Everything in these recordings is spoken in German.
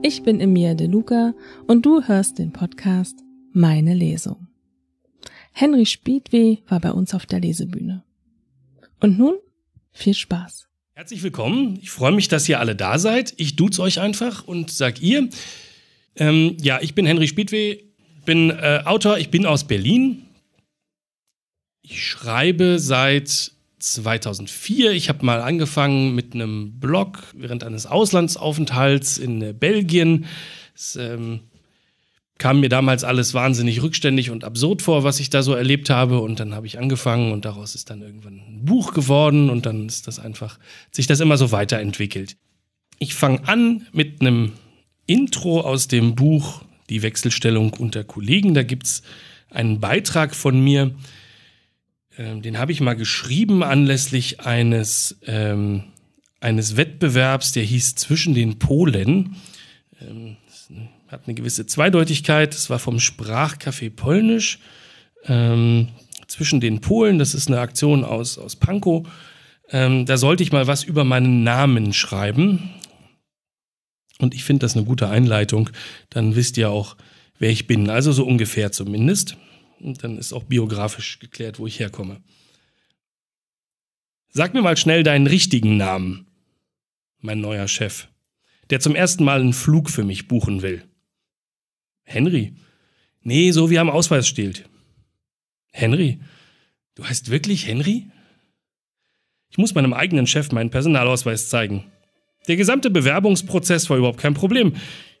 Ich bin Emilia De Luca und du hörst den Podcast Meine Lesung. Henry Spiedweh war bei uns auf der Lesebühne. Und nun viel Spaß. Herzlich willkommen. Ich freue mich, dass ihr alle da seid. Ich duze euch einfach und sag ihr. Ähm, ja, ich bin Henry Spiedweh, bin äh, Autor, ich bin aus Berlin. Ich schreibe seit 2004. Ich habe mal angefangen mit einem Blog während eines Auslandsaufenthalts in äh, Belgien. Es ähm, kam mir damals alles wahnsinnig rückständig und absurd vor, was ich da so erlebt habe. Und dann habe ich angefangen und daraus ist dann irgendwann ein Buch geworden und dann ist das einfach, sich das immer so weiterentwickelt. Ich fange an mit einem Intro aus dem Buch Die Wechselstellung unter Kollegen. Da gibt es einen Beitrag von mir, ähm, den habe ich mal geschrieben anlässlich eines, ähm, eines Wettbewerbs, der hieß Zwischen den Polen. Ähm, ne, hat eine gewisse Zweideutigkeit. Das war vom Sprachcafé Polnisch. Ähm, zwischen den Polen, das ist eine Aktion aus, aus Pankow. Ähm, da sollte ich mal was über meinen Namen schreiben. Und ich finde das eine gute Einleitung. Dann wisst ihr auch, wer ich bin. Also so ungefähr zumindest. Und dann ist auch biografisch geklärt, wo ich herkomme. Sag mir mal schnell deinen richtigen Namen, mein neuer Chef, der zum ersten Mal einen Flug für mich buchen will. Henry. Nee, so wie am Ausweis steht. Henry. Du heißt wirklich Henry? Ich muss meinem eigenen Chef meinen Personalausweis zeigen. Der gesamte Bewerbungsprozess war überhaupt kein Problem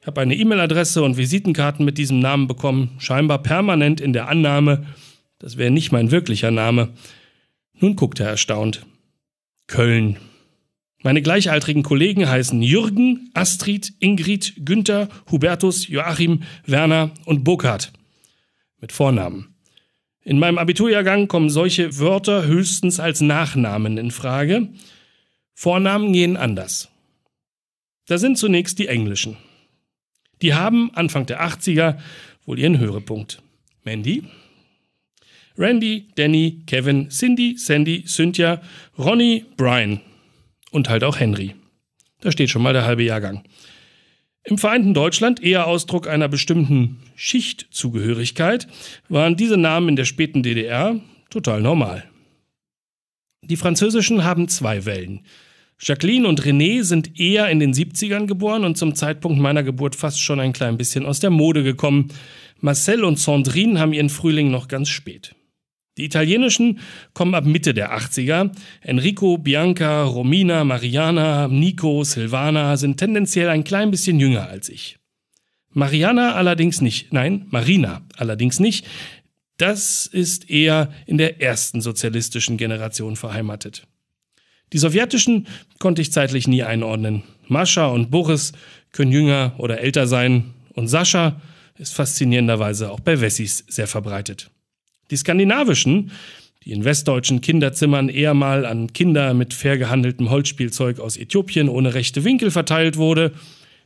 habe eine E-Mail-Adresse und Visitenkarten mit diesem Namen bekommen, scheinbar permanent in der Annahme, das wäre nicht mein wirklicher Name. Nun guckt er erstaunt. Köln. Meine gleichaltrigen Kollegen heißen Jürgen, Astrid, Ingrid, Günther, Hubertus, Joachim, Werner und Burkhard. Mit Vornamen. In meinem Abiturjahrgang kommen solche Wörter höchstens als Nachnamen in Frage. Vornamen gehen anders. Da sind zunächst die englischen. Die haben Anfang der 80er wohl ihren Höhepunkt. Mandy? Randy, Danny, Kevin, Cindy, Sandy, Cynthia, Ronnie, Brian und halt auch Henry. Da steht schon mal der halbe Jahrgang. Im vereinten Deutschland, eher Ausdruck einer bestimmten Schichtzugehörigkeit, waren diese Namen in der späten DDR total normal. Die Französischen haben zwei Wellen. Jacqueline und René sind eher in den 70ern geboren und zum Zeitpunkt meiner Geburt fast schon ein klein bisschen aus der Mode gekommen. Marcel und Sandrine haben ihren Frühling noch ganz spät. Die italienischen kommen ab Mitte der 80er. Enrico, Bianca, Romina, Mariana, Nico, Silvana sind tendenziell ein klein bisschen jünger als ich. Mariana allerdings nicht. Nein, Marina allerdings nicht. Das ist eher in der ersten sozialistischen Generation verheimatet. Die sowjetischen konnte ich zeitlich nie einordnen. Mascha und Boris können jünger oder älter sein und Sascha ist faszinierenderweise auch bei Wessis sehr verbreitet. Die skandinavischen, die in westdeutschen Kinderzimmern eher mal an Kinder mit fair gehandeltem Holzspielzeug aus Äthiopien ohne rechte Winkel verteilt wurde,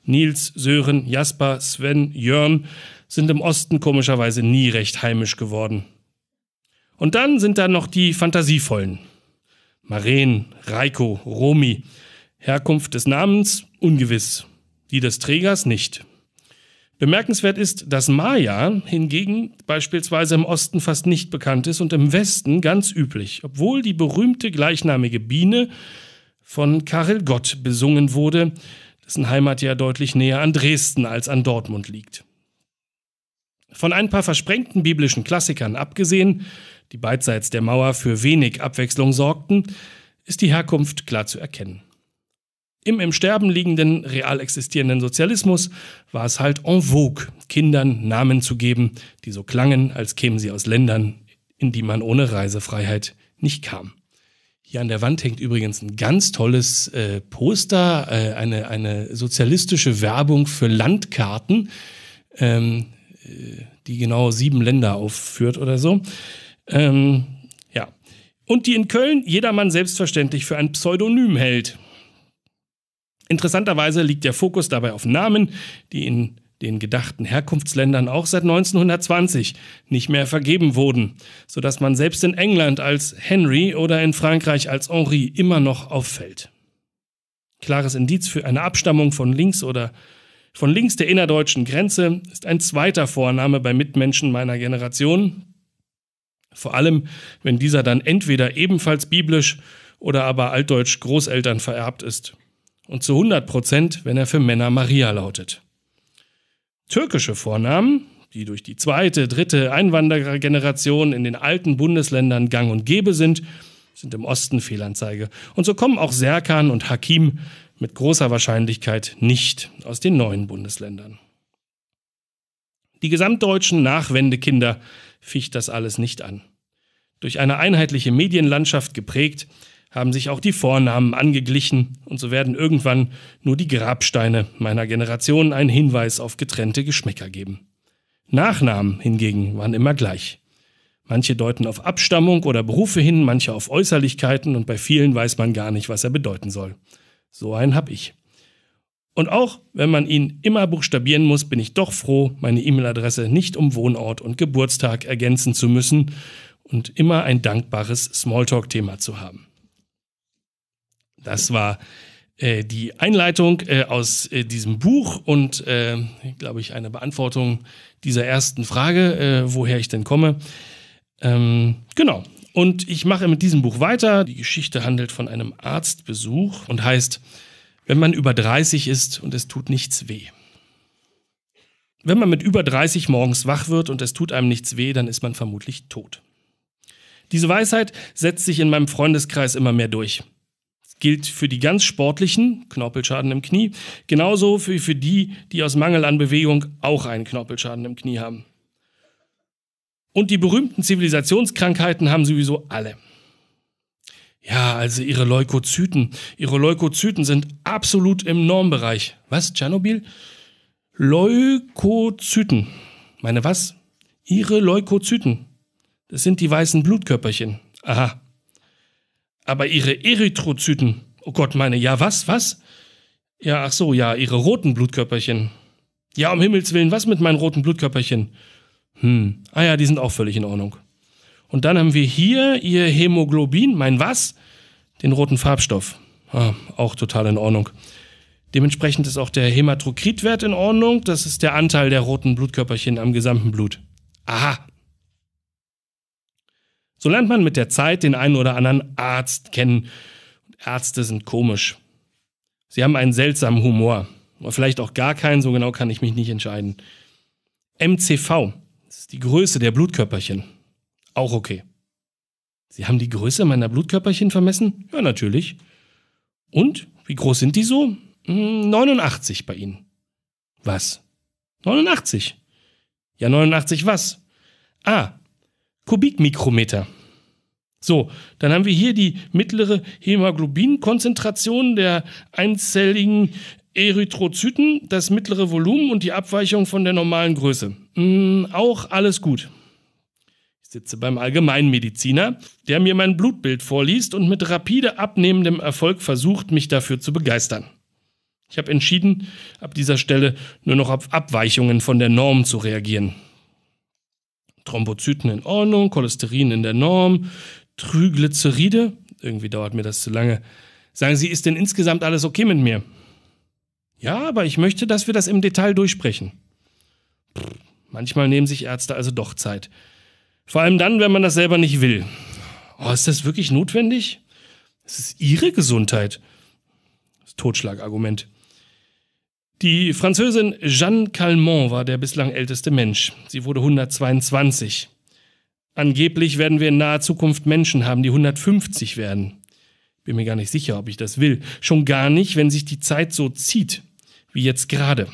Nils, Sören, Jasper, Sven, Jörn sind im Osten komischerweise nie recht heimisch geworden. Und dann sind da noch die fantasievollen, Maren, Reiko, Romi. Herkunft des Namens ungewiss, die des Trägers nicht. Bemerkenswert ist, dass Maya hingegen beispielsweise im Osten fast nicht bekannt ist und im Westen ganz üblich, obwohl die berühmte gleichnamige Biene von Karel Gott besungen wurde, dessen Heimat ja deutlich näher an Dresden als an Dortmund liegt. Von ein paar versprengten biblischen Klassikern abgesehen, die beidseits der Mauer für wenig Abwechslung sorgten, ist die Herkunft klar zu erkennen. Im im Sterben liegenden, real existierenden Sozialismus war es halt en vogue, Kindern Namen zu geben, die so klangen, als kämen sie aus Ländern, in die man ohne Reisefreiheit nicht kam. Hier an der Wand hängt übrigens ein ganz tolles äh, Poster, äh, eine, eine sozialistische Werbung für Landkarten, ähm, äh, die genau sieben Länder aufführt oder so. Ähm, ja. Und die in Köln jedermann selbstverständlich für ein Pseudonym hält. Interessanterweise liegt der Fokus dabei auf Namen, die in den gedachten Herkunftsländern auch seit 1920 nicht mehr vergeben wurden, sodass man selbst in England als Henry oder in Frankreich als Henri immer noch auffällt. Klares Indiz für eine Abstammung von links oder von links der innerdeutschen Grenze ist ein zweiter Vorname bei Mitmenschen meiner Generation, vor allem, wenn dieser dann entweder ebenfalls biblisch oder aber altdeutsch Großeltern vererbt ist. Und zu 100 Prozent, wenn er für Männer Maria lautet. Türkische Vornamen, die durch die zweite, dritte Einwanderergeneration in den alten Bundesländern gang und gäbe sind, sind im Osten Fehlanzeige. Und so kommen auch Serkan und Hakim mit großer Wahrscheinlichkeit nicht aus den neuen Bundesländern. Die gesamtdeutschen Nachwendekinder ficht das alles nicht an. Durch eine einheitliche Medienlandschaft geprägt, haben sich auch die Vornamen angeglichen und so werden irgendwann nur die Grabsteine meiner Generation einen Hinweis auf getrennte Geschmäcker geben. Nachnamen hingegen waren immer gleich. Manche deuten auf Abstammung oder Berufe hin, manche auf Äußerlichkeiten und bei vielen weiß man gar nicht, was er bedeuten soll. So einen hab ich. Und auch wenn man ihn immer buchstabieren muss, bin ich doch froh, meine E-Mail-Adresse nicht um Wohnort und Geburtstag ergänzen zu müssen und immer ein dankbares Smalltalk-Thema zu haben. Das war äh, die Einleitung äh, aus äh, diesem Buch und, äh, glaube ich, eine Beantwortung dieser ersten Frage, äh, woher ich denn komme. Ähm, genau. Und ich mache mit diesem Buch weiter. Die Geschichte handelt von einem Arztbesuch und heißt wenn man über 30 ist und es tut nichts weh. Wenn man mit über 30 morgens wach wird und es tut einem nichts weh, dann ist man vermutlich tot. Diese Weisheit setzt sich in meinem Freundeskreis immer mehr durch. Es gilt für die ganz sportlichen, Knorpelschaden im Knie, genauso wie für die, die aus Mangel an Bewegung auch einen Knorpelschaden im Knie haben. Und die berühmten Zivilisationskrankheiten haben sowieso alle. Ja, also ihre Leukozyten. Ihre Leukozyten sind absolut im Normbereich. Was, Tschernobyl? Leukozyten. Meine was? Ihre Leukozyten. Das sind die weißen Blutkörperchen. Aha. Aber ihre Erythrozyten. Oh Gott, meine, ja, was, was? Ja, ach so, ja, ihre roten Blutkörperchen. Ja, um Himmels Willen, was mit meinen roten Blutkörperchen? Hm, ah ja, die sind auch völlig in Ordnung. Und dann haben wir hier ihr Hämoglobin, mein was? Den roten Farbstoff. Ah, auch total in Ordnung. Dementsprechend ist auch der Hämatrokritwert in Ordnung. Das ist der Anteil der roten Blutkörperchen am gesamten Blut. Aha. So lernt man mit der Zeit den einen oder anderen Arzt kennen. Ärzte sind komisch. Sie haben einen seltsamen Humor. Oder vielleicht auch gar keinen, so genau kann ich mich nicht entscheiden. MCV, das ist die Größe der Blutkörperchen. Auch okay. Sie haben die Größe meiner Blutkörperchen vermessen? Ja, natürlich. Und? Wie groß sind die so? 89 hm, bei Ihnen. Was? 89? Ja, 89 was? Ah, Kubikmikrometer. So, dann haben wir hier die mittlere Hämoglobinkonzentration der einzelligen Erythrozyten, das mittlere Volumen und die Abweichung von der normalen Größe. Hm, auch alles gut sitze beim Allgemeinmediziner, der mir mein Blutbild vorliest und mit rapide abnehmendem Erfolg versucht, mich dafür zu begeistern. Ich habe entschieden, ab dieser Stelle nur noch auf Abweichungen von der Norm zu reagieren. Thrombozyten in Ordnung, Cholesterin in der Norm, Triglyceride, irgendwie dauert mir das zu lange. Sagen Sie, ist denn insgesamt alles okay mit mir? Ja, aber ich möchte, dass wir das im Detail durchsprechen. Pff, manchmal nehmen sich Ärzte also doch Zeit. Vor allem dann, wenn man das selber nicht will. Oh, ist das wirklich notwendig? Es ist ihre Gesundheit. Das Totschlagargument. Die Französin Jeanne Calment war der bislang älteste Mensch. Sie wurde 122. Angeblich werden wir in naher Zukunft Menschen haben, die 150 werden. Bin mir gar nicht sicher, ob ich das will. Schon gar nicht, wenn sich die Zeit so zieht, wie jetzt gerade.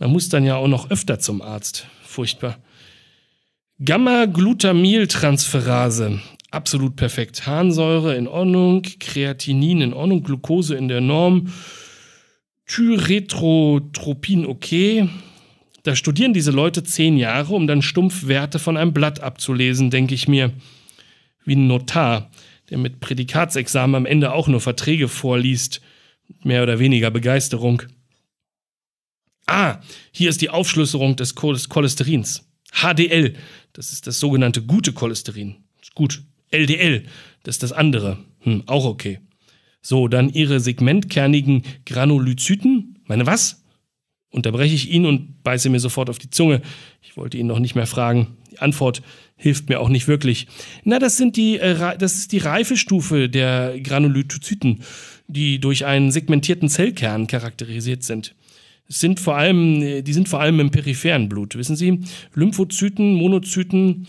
Man muss dann ja auch noch öfter zum Arzt. Furchtbar. Gamma-Glutamyltransferase. Absolut perfekt. Harnsäure in Ordnung, Kreatinin in Ordnung, Glucose in der Norm, Tyretrotropin okay. Da studieren diese Leute zehn Jahre, um dann stumpf Werte von einem Blatt abzulesen, denke ich mir. Wie ein Notar, der mit Prädikatsexamen am Ende auch nur Verträge vorliest. Mehr oder weniger Begeisterung. Ah, hier ist die Aufschlüsselung des Cholesterins. HDL, das ist das sogenannte gute Cholesterin. gut. LDL, das ist das andere. Hm, auch okay. So, dann ihre segmentkernigen Granulozyten. Meine was? Unterbreche ich ihn und beiße mir sofort auf die Zunge. Ich wollte ihn noch nicht mehr fragen. Die Antwort hilft mir auch nicht wirklich. Na, das sind die, äh, das ist die Reifestufe der Granulozyten, die durch einen segmentierten Zellkern charakterisiert sind sind vor allem, die sind vor allem im peripheren Blut. Wissen Sie, Lymphozyten, Monozyten,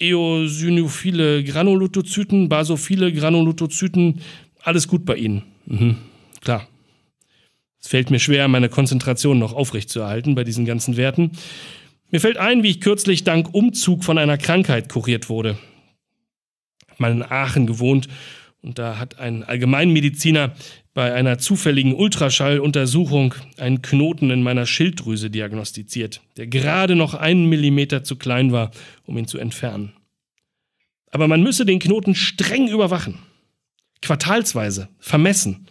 eosinophile Granulotozyten, basophile Granulotozyten, alles gut bei Ihnen. Mhm, klar. Es fällt mir schwer, meine Konzentration noch aufrechtzuerhalten bei diesen ganzen Werten. Mir fällt ein, wie ich kürzlich dank Umzug von einer Krankheit kuriert wurde. Ich habe mal in Aachen gewohnt und da hat ein Allgemeinmediziner bei einer zufälligen Ultraschalluntersuchung einen Knoten in meiner Schilddrüse diagnostiziert, der gerade noch einen Millimeter zu klein war, um ihn zu entfernen. Aber man müsse den Knoten streng überwachen, quartalsweise, vermessen.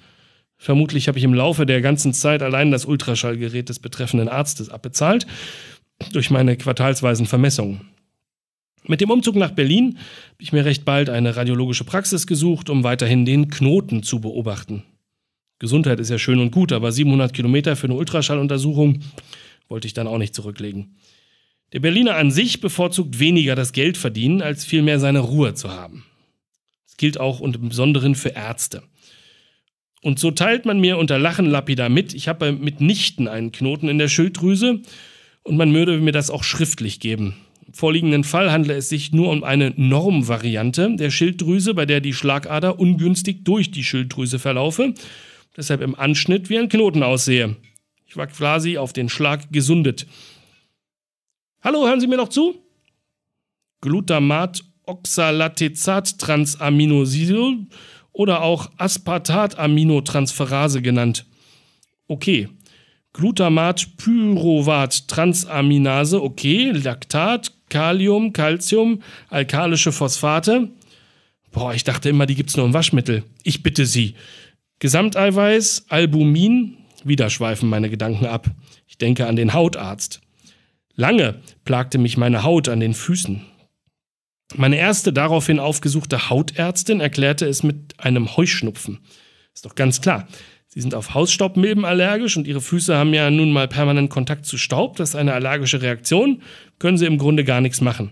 Vermutlich habe ich im Laufe der ganzen Zeit allein das Ultraschallgerät des betreffenden Arztes abbezahlt, durch meine quartalsweisen Vermessungen. Mit dem Umzug nach Berlin habe ich mir recht bald eine radiologische Praxis gesucht, um weiterhin den Knoten zu beobachten. Gesundheit ist ja schön und gut, aber 700 Kilometer für eine Ultraschalluntersuchung wollte ich dann auch nicht zurücklegen. Der Berliner an sich bevorzugt weniger das Geld verdienen, als vielmehr seine Ruhe zu haben. Das gilt auch und im Besonderen für Ärzte. Und so teilt man mir unter Lachen lapidar mit, ich habe mitnichten einen Knoten in der Schilddrüse und man würde mir das auch schriftlich geben. Im vorliegenden Fall handle es sich nur um eine Normvariante der Schilddrüse, bei der die Schlagader ungünstig durch die Schilddrüse verlaufe deshalb im Anschnitt wie ein Knoten aussehe. Ich war quasi auf den Schlag gesundet. Hallo, hören Sie mir noch zu? Glutamat Oxalatezat Transaminosyl oder auch Aspartat Aminotransferase genannt. Okay. Glutamat Pyruvat Transaminase, okay. Laktat, Kalium, Calcium, alkalische Phosphate. Boah, ich dachte immer, die gibt's nur im Waschmittel. Ich bitte Sie. Gesamteiweiß, Albumin, wieder schweifen meine Gedanken ab. Ich denke an den Hautarzt. Lange plagte mich meine Haut an den Füßen. Meine erste daraufhin aufgesuchte Hautärztin erklärte es mit einem Heuschnupfen. Ist doch ganz klar. Sie sind auf Hausstaubmilben allergisch und ihre Füße haben ja nun mal permanent Kontakt zu Staub. Das ist eine allergische Reaktion. Können sie im Grunde gar nichts machen.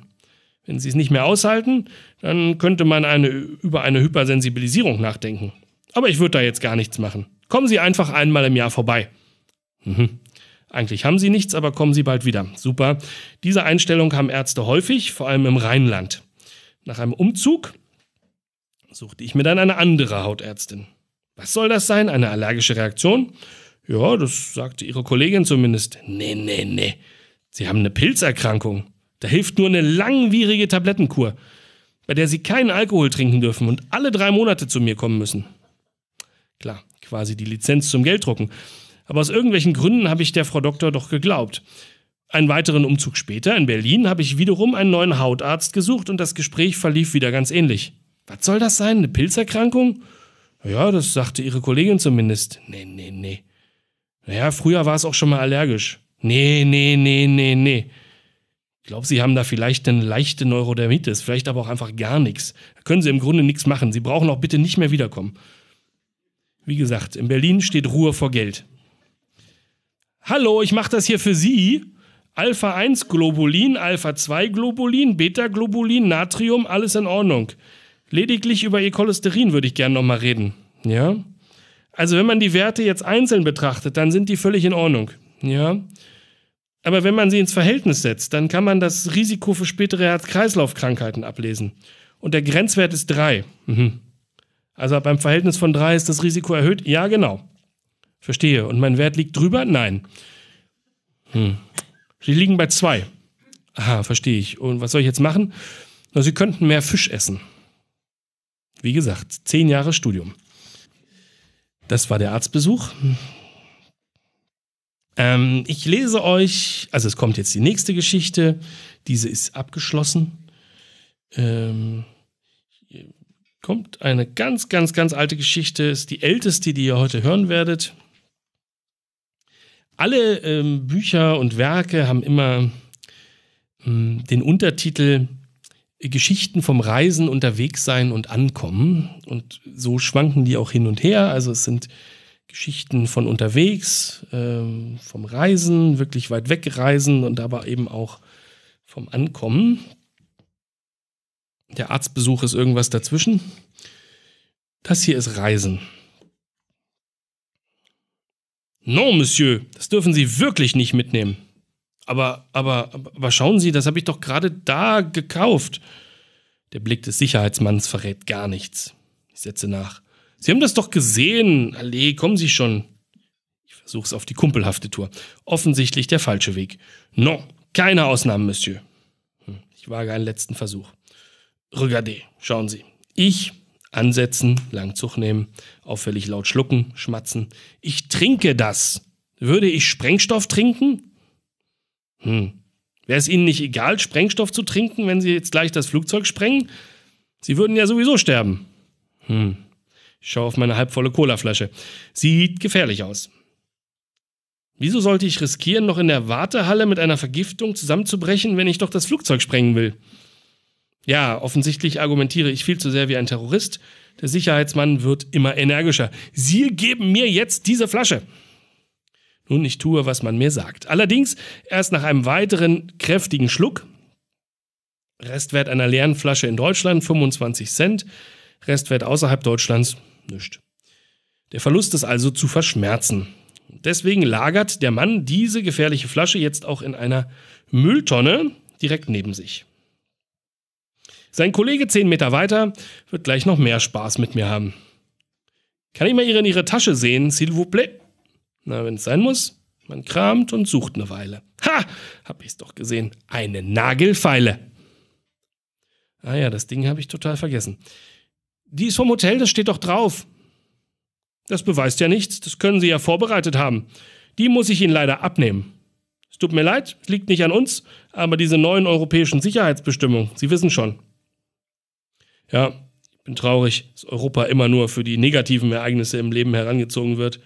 Wenn sie es nicht mehr aushalten, dann könnte man eine, über eine Hypersensibilisierung nachdenken. Aber ich würde da jetzt gar nichts machen. Kommen Sie einfach einmal im Jahr vorbei. Mhm. Eigentlich haben Sie nichts, aber kommen Sie bald wieder. Super. Diese Einstellung haben Ärzte häufig, vor allem im Rheinland. Nach einem Umzug suchte ich mir dann eine andere Hautärztin. Was soll das sein? Eine allergische Reaktion? Ja, das sagte ihre Kollegin zumindest. Nee, nee, nee. Sie haben eine Pilzerkrankung. Da hilft nur eine langwierige Tablettenkur, bei der Sie keinen Alkohol trinken dürfen und alle drei Monate zu mir kommen müssen quasi die Lizenz zum Gelddrucken. Aber aus irgendwelchen Gründen habe ich der Frau Doktor doch geglaubt. Einen weiteren Umzug später in Berlin habe ich wiederum einen neuen Hautarzt gesucht und das Gespräch verlief wieder ganz ähnlich. Was soll das sein? Eine Pilzerkrankung? Ja, das sagte ihre Kollegin zumindest. Nee, nee, nee. Naja, früher war es auch schon mal allergisch. Nee, nee, nee, nee, nee. Ich glaube, Sie haben da vielleicht eine leichte Neurodermitis, vielleicht aber auch einfach gar nichts. Da können Sie im Grunde nichts machen. Sie brauchen auch bitte nicht mehr wiederkommen. Wie gesagt, in Berlin steht Ruhe vor Geld. Hallo, ich mache das hier für Sie. Alpha 1 Globulin, Alpha 2 Globulin, Beta Globulin, Natrium, alles in Ordnung. Lediglich über Ihr Cholesterin würde ich gerne nochmal reden. Ja? Also, wenn man die Werte jetzt einzeln betrachtet, dann sind die völlig in Ordnung. Ja? Aber wenn man sie ins Verhältnis setzt, dann kann man das Risiko für spätere Herz-Kreislauf-Krankheiten ablesen. Und der Grenzwert ist 3. Mhm. Also beim Verhältnis von 3 ist das Risiko erhöht? Ja, genau. Verstehe. Und mein Wert liegt drüber? Nein. Hm. Sie liegen bei 2. Aha, verstehe ich. Und was soll ich jetzt machen? Na, Sie könnten mehr Fisch essen. Wie gesagt, zehn Jahre Studium. Das war der Arztbesuch. Ähm, ich lese euch, also es kommt jetzt die nächste Geschichte. Diese ist abgeschlossen. Ähm, kommt eine ganz, ganz, ganz alte Geschichte, ist die älteste, die ihr heute hören werdet. Alle ähm, Bücher und Werke haben immer ähm, den Untertitel Geschichten vom Reisen, Unterwegssein und Ankommen. Und so schwanken die auch hin und her. Also es sind Geschichten von unterwegs, ähm, vom Reisen, wirklich weit weg reisen und aber eben auch vom Ankommen. Der Arztbesuch ist irgendwas dazwischen. Das hier ist Reisen. Non, Monsieur, das dürfen Sie wirklich nicht mitnehmen. Aber, aber, aber schauen Sie, das habe ich doch gerade da gekauft. Der Blick des Sicherheitsmanns verrät gar nichts. Ich setze nach. Sie haben das doch gesehen. Allee, kommen Sie schon. Ich versuche es auf die kumpelhafte Tour. Offensichtlich der falsche Weg. Non, keine Ausnahmen, Monsieur. Hm, ich wage einen letzten Versuch. Regardez, schauen Sie. Ich ansetzen, Langzug nehmen, auffällig laut schlucken, schmatzen. Ich trinke das. Würde ich Sprengstoff trinken? Hm. Wäre es Ihnen nicht egal, Sprengstoff zu trinken, wenn Sie jetzt gleich das Flugzeug sprengen? Sie würden ja sowieso sterben. Hm. Ich schaue auf meine halbvolle Colaflasche. Sieht gefährlich aus. Wieso sollte ich riskieren, noch in der Wartehalle mit einer Vergiftung zusammenzubrechen, wenn ich doch das Flugzeug sprengen will? Ja, offensichtlich argumentiere ich viel zu sehr wie ein Terrorist. Der Sicherheitsmann wird immer energischer. Sie geben mir jetzt diese Flasche. Nun, ich tue, was man mir sagt. Allerdings erst nach einem weiteren kräftigen Schluck. Restwert einer leeren Flasche in Deutschland 25 Cent, Restwert außerhalb Deutschlands nichts. Der Verlust ist also zu verschmerzen. Deswegen lagert der Mann diese gefährliche Flasche jetzt auch in einer Mülltonne direkt neben sich. Sein Kollege zehn Meter weiter wird gleich noch mehr Spaß mit mir haben. Kann ich mal Ihre in Ihre Tasche sehen, s'il vous plaît? Na, wenn es sein muss. Man kramt und sucht eine Weile. Ha! Hab ich's doch gesehen. Eine Nagelfeile. Ah ja, das Ding habe ich total vergessen. Die ist vom Hotel, das steht doch drauf. Das beweist ja nichts, das können Sie ja vorbereitet haben. Die muss ich Ihnen leider abnehmen. Es tut mir leid, es liegt nicht an uns, aber diese neuen europäischen Sicherheitsbestimmungen, Sie wissen schon, ja, ich bin traurig, dass Europa immer nur für die negativen Ereignisse im Leben herangezogen wird.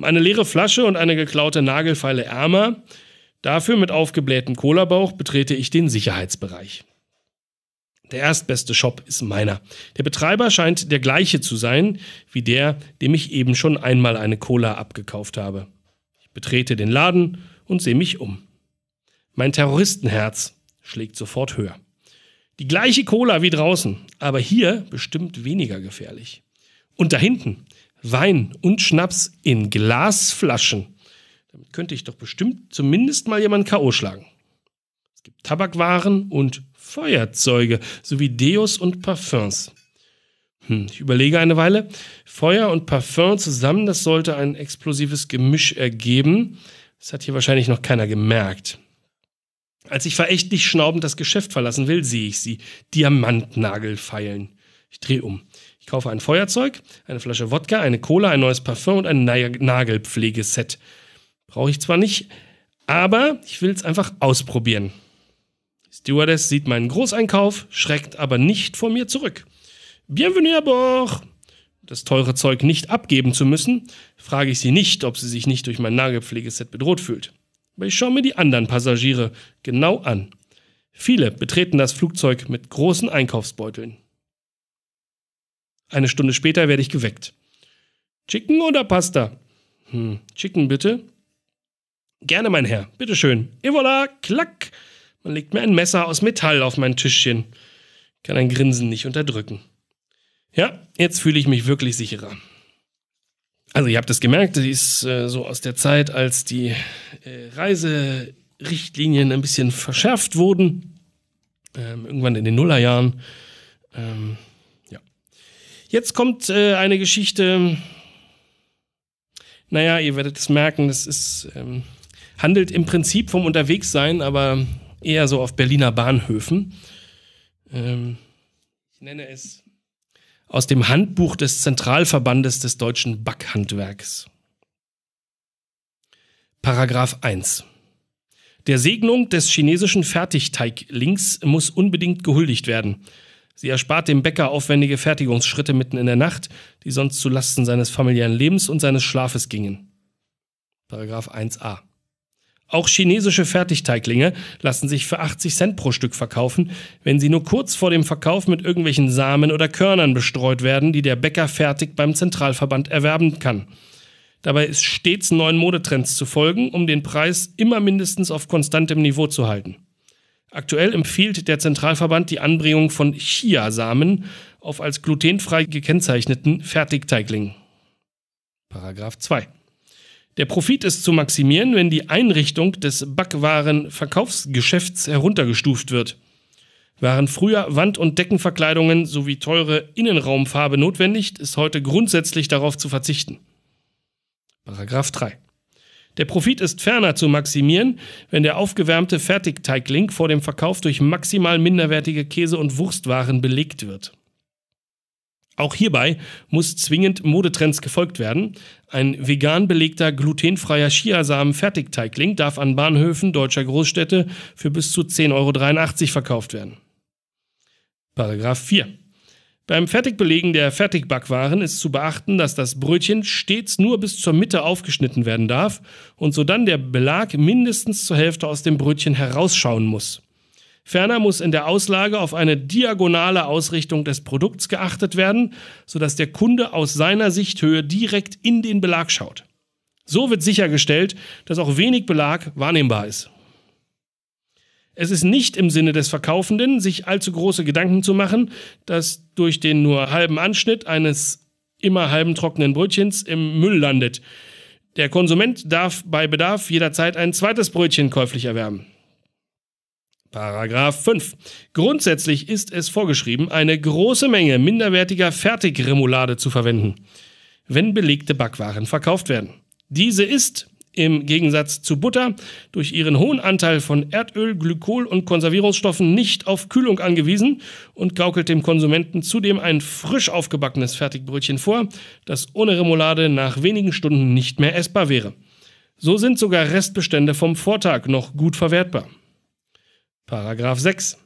Eine leere Flasche und eine geklaute Nagelfeile ärmer. Dafür mit aufgeblähtem Cola-Bauch betrete ich den Sicherheitsbereich. Der erstbeste Shop ist meiner. Der Betreiber scheint der gleiche zu sein wie der, dem ich eben schon einmal eine Cola abgekauft habe. Ich betrete den Laden und sehe mich um. Mein Terroristenherz schlägt sofort höher. Die gleiche Cola wie draußen, aber hier bestimmt weniger gefährlich. Und da hinten Wein und Schnaps in Glasflaschen. Damit könnte ich doch bestimmt zumindest mal jemanden K.O. schlagen. Es gibt Tabakwaren und Feuerzeuge sowie Deos und Parfums. Hm, ich überlege eine Weile. Feuer und Parfum zusammen, das sollte ein explosives Gemisch ergeben. Das hat hier wahrscheinlich noch keiner gemerkt. Als ich verächtlich schnaubend das Geschäft verlassen will, sehe ich sie. Diamantnagel feilen. Ich drehe um. Ich kaufe ein Feuerzeug, eine Flasche Wodka, eine Cola, ein neues Parfüm und ein Nagelpflegeset. Brauche ich zwar nicht, aber ich will es einfach ausprobieren. Stewardess sieht meinen Großeinkauf, schreckt aber nicht vor mir zurück. Bienvenue à bord! Das teure Zeug nicht abgeben zu müssen, frage ich sie nicht, ob sie sich nicht durch mein Nagelpflegeset bedroht fühlt aber ich schaue mir die anderen Passagiere genau an. Viele betreten das Flugzeug mit großen Einkaufsbeuteln. Eine Stunde später werde ich geweckt. Chicken oder Pasta? Hm, Chicken bitte. Gerne, mein Herr, bitteschön. Et voilà, klack! Man legt mir ein Messer aus Metall auf mein Tischchen. Kann ein Grinsen nicht unterdrücken. Ja, jetzt fühle ich mich wirklich sicherer. Also ihr habt es gemerkt, die ist äh, so aus der Zeit, als die äh, Reiserichtlinien ein bisschen verschärft wurden. Ähm, irgendwann in den Nullerjahren. Ähm, ja. Jetzt kommt äh, eine Geschichte. Naja, ihr werdet es merken, es ist, ähm, handelt im Prinzip vom Unterwegssein, aber eher so auf Berliner Bahnhöfen. Ähm, ich nenne es aus dem Handbuch des Zentralverbandes des deutschen Backhandwerks. Paragraph 1. Der Segnung des chinesischen Fertigteiglinks muss unbedingt gehuldigt werden. Sie erspart dem Bäcker aufwendige Fertigungsschritte mitten in der Nacht, die sonst zu Lasten seines familiären Lebens und seines Schlafes gingen. Paragraph 1a. Auch chinesische Fertigteiglinge lassen sich für 80 Cent pro Stück verkaufen, wenn sie nur kurz vor dem Verkauf mit irgendwelchen Samen oder Körnern bestreut werden, die der Bäcker fertig beim Zentralverband erwerben kann. Dabei ist stets neuen Modetrends zu folgen, um den Preis immer mindestens auf konstantem Niveau zu halten. Aktuell empfiehlt der Zentralverband die Anbringung von Chia-Samen auf als glutenfrei gekennzeichneten Fertigteiglingen. Paragraph 2. Der Profit ist zu maximieren, wenn die Einrichtung des Backwarenverkaufsgeschäfts heruntergestuft wird. Waren früher Wand- und Deckenverkleidungen sowie teure Innenraumfarbe notwendig, ist heute grundsätzlich darauf zu verzichten. Paragraph 3. Der Profit ist ferner zu maximieren, wenn der aufgewärmte Fertigteigling vor dem Verkauf durch maximal minderwertige Käse- und Wurstwaren belegt wird. Auch hierbei muss zwingend Modetrends gefolgt werden. Ein vegan belegter glutenfreier Chiasamen-Fertigteigling darf an Bahnhöfen deutscher Großstädte für bis zu 10,83 Euro verkauft werden. Paragraph 4. Beim Fertigbelegen der Fertigbackwaren ist zu beachten, dass das Brötchen stets nur bis zur Mitte aufgeschnitten werden darf und so dann der Belag mindestens zur Hälfte aus dem Brötchen herausschauen muss. Ferner muss in der Auslage auf eine diagonale Ausrichtung des Produkts geachtet werden, sodass der Kunde aus seiner Sichthöhe direkt in den Belag schaut. So wird sichergestellt, dass auch wenig Belag wahrnehmbar ist. Es ist nicht im Sinne des Verkaufenden, sich allzu große Gedanken zu machen, dass durch den nur halben Anschnitt eines immer halben trockenen Brötchens im Müll landet. Der Konsument darf bei Bedarf jederzeit ein zweites Brötchen käuflich erwerben. Paragraph 5. Grundsätzlich ist es vorgeschrieben, eine große Menge minderwertiger Fertigremoulade zu verwenden, wenn belegte Backwaren verkauft werden. Diese ist im Gegensatz zu Butter durch ihren hohen Anteil von Erdöl, Glykol und Konservierungsstoffen nicht auf Kühlung angewiesen und gaukelt dem Konsumenten zudem ein frisch aufgebackenes Fertigbrötchen vor, das ohne Remoulade nach wenigen Stunden nicht mehr essbar wäre. So sind sogar Restbestände vom Vortag noch gut verwertbar. Paragraph 6.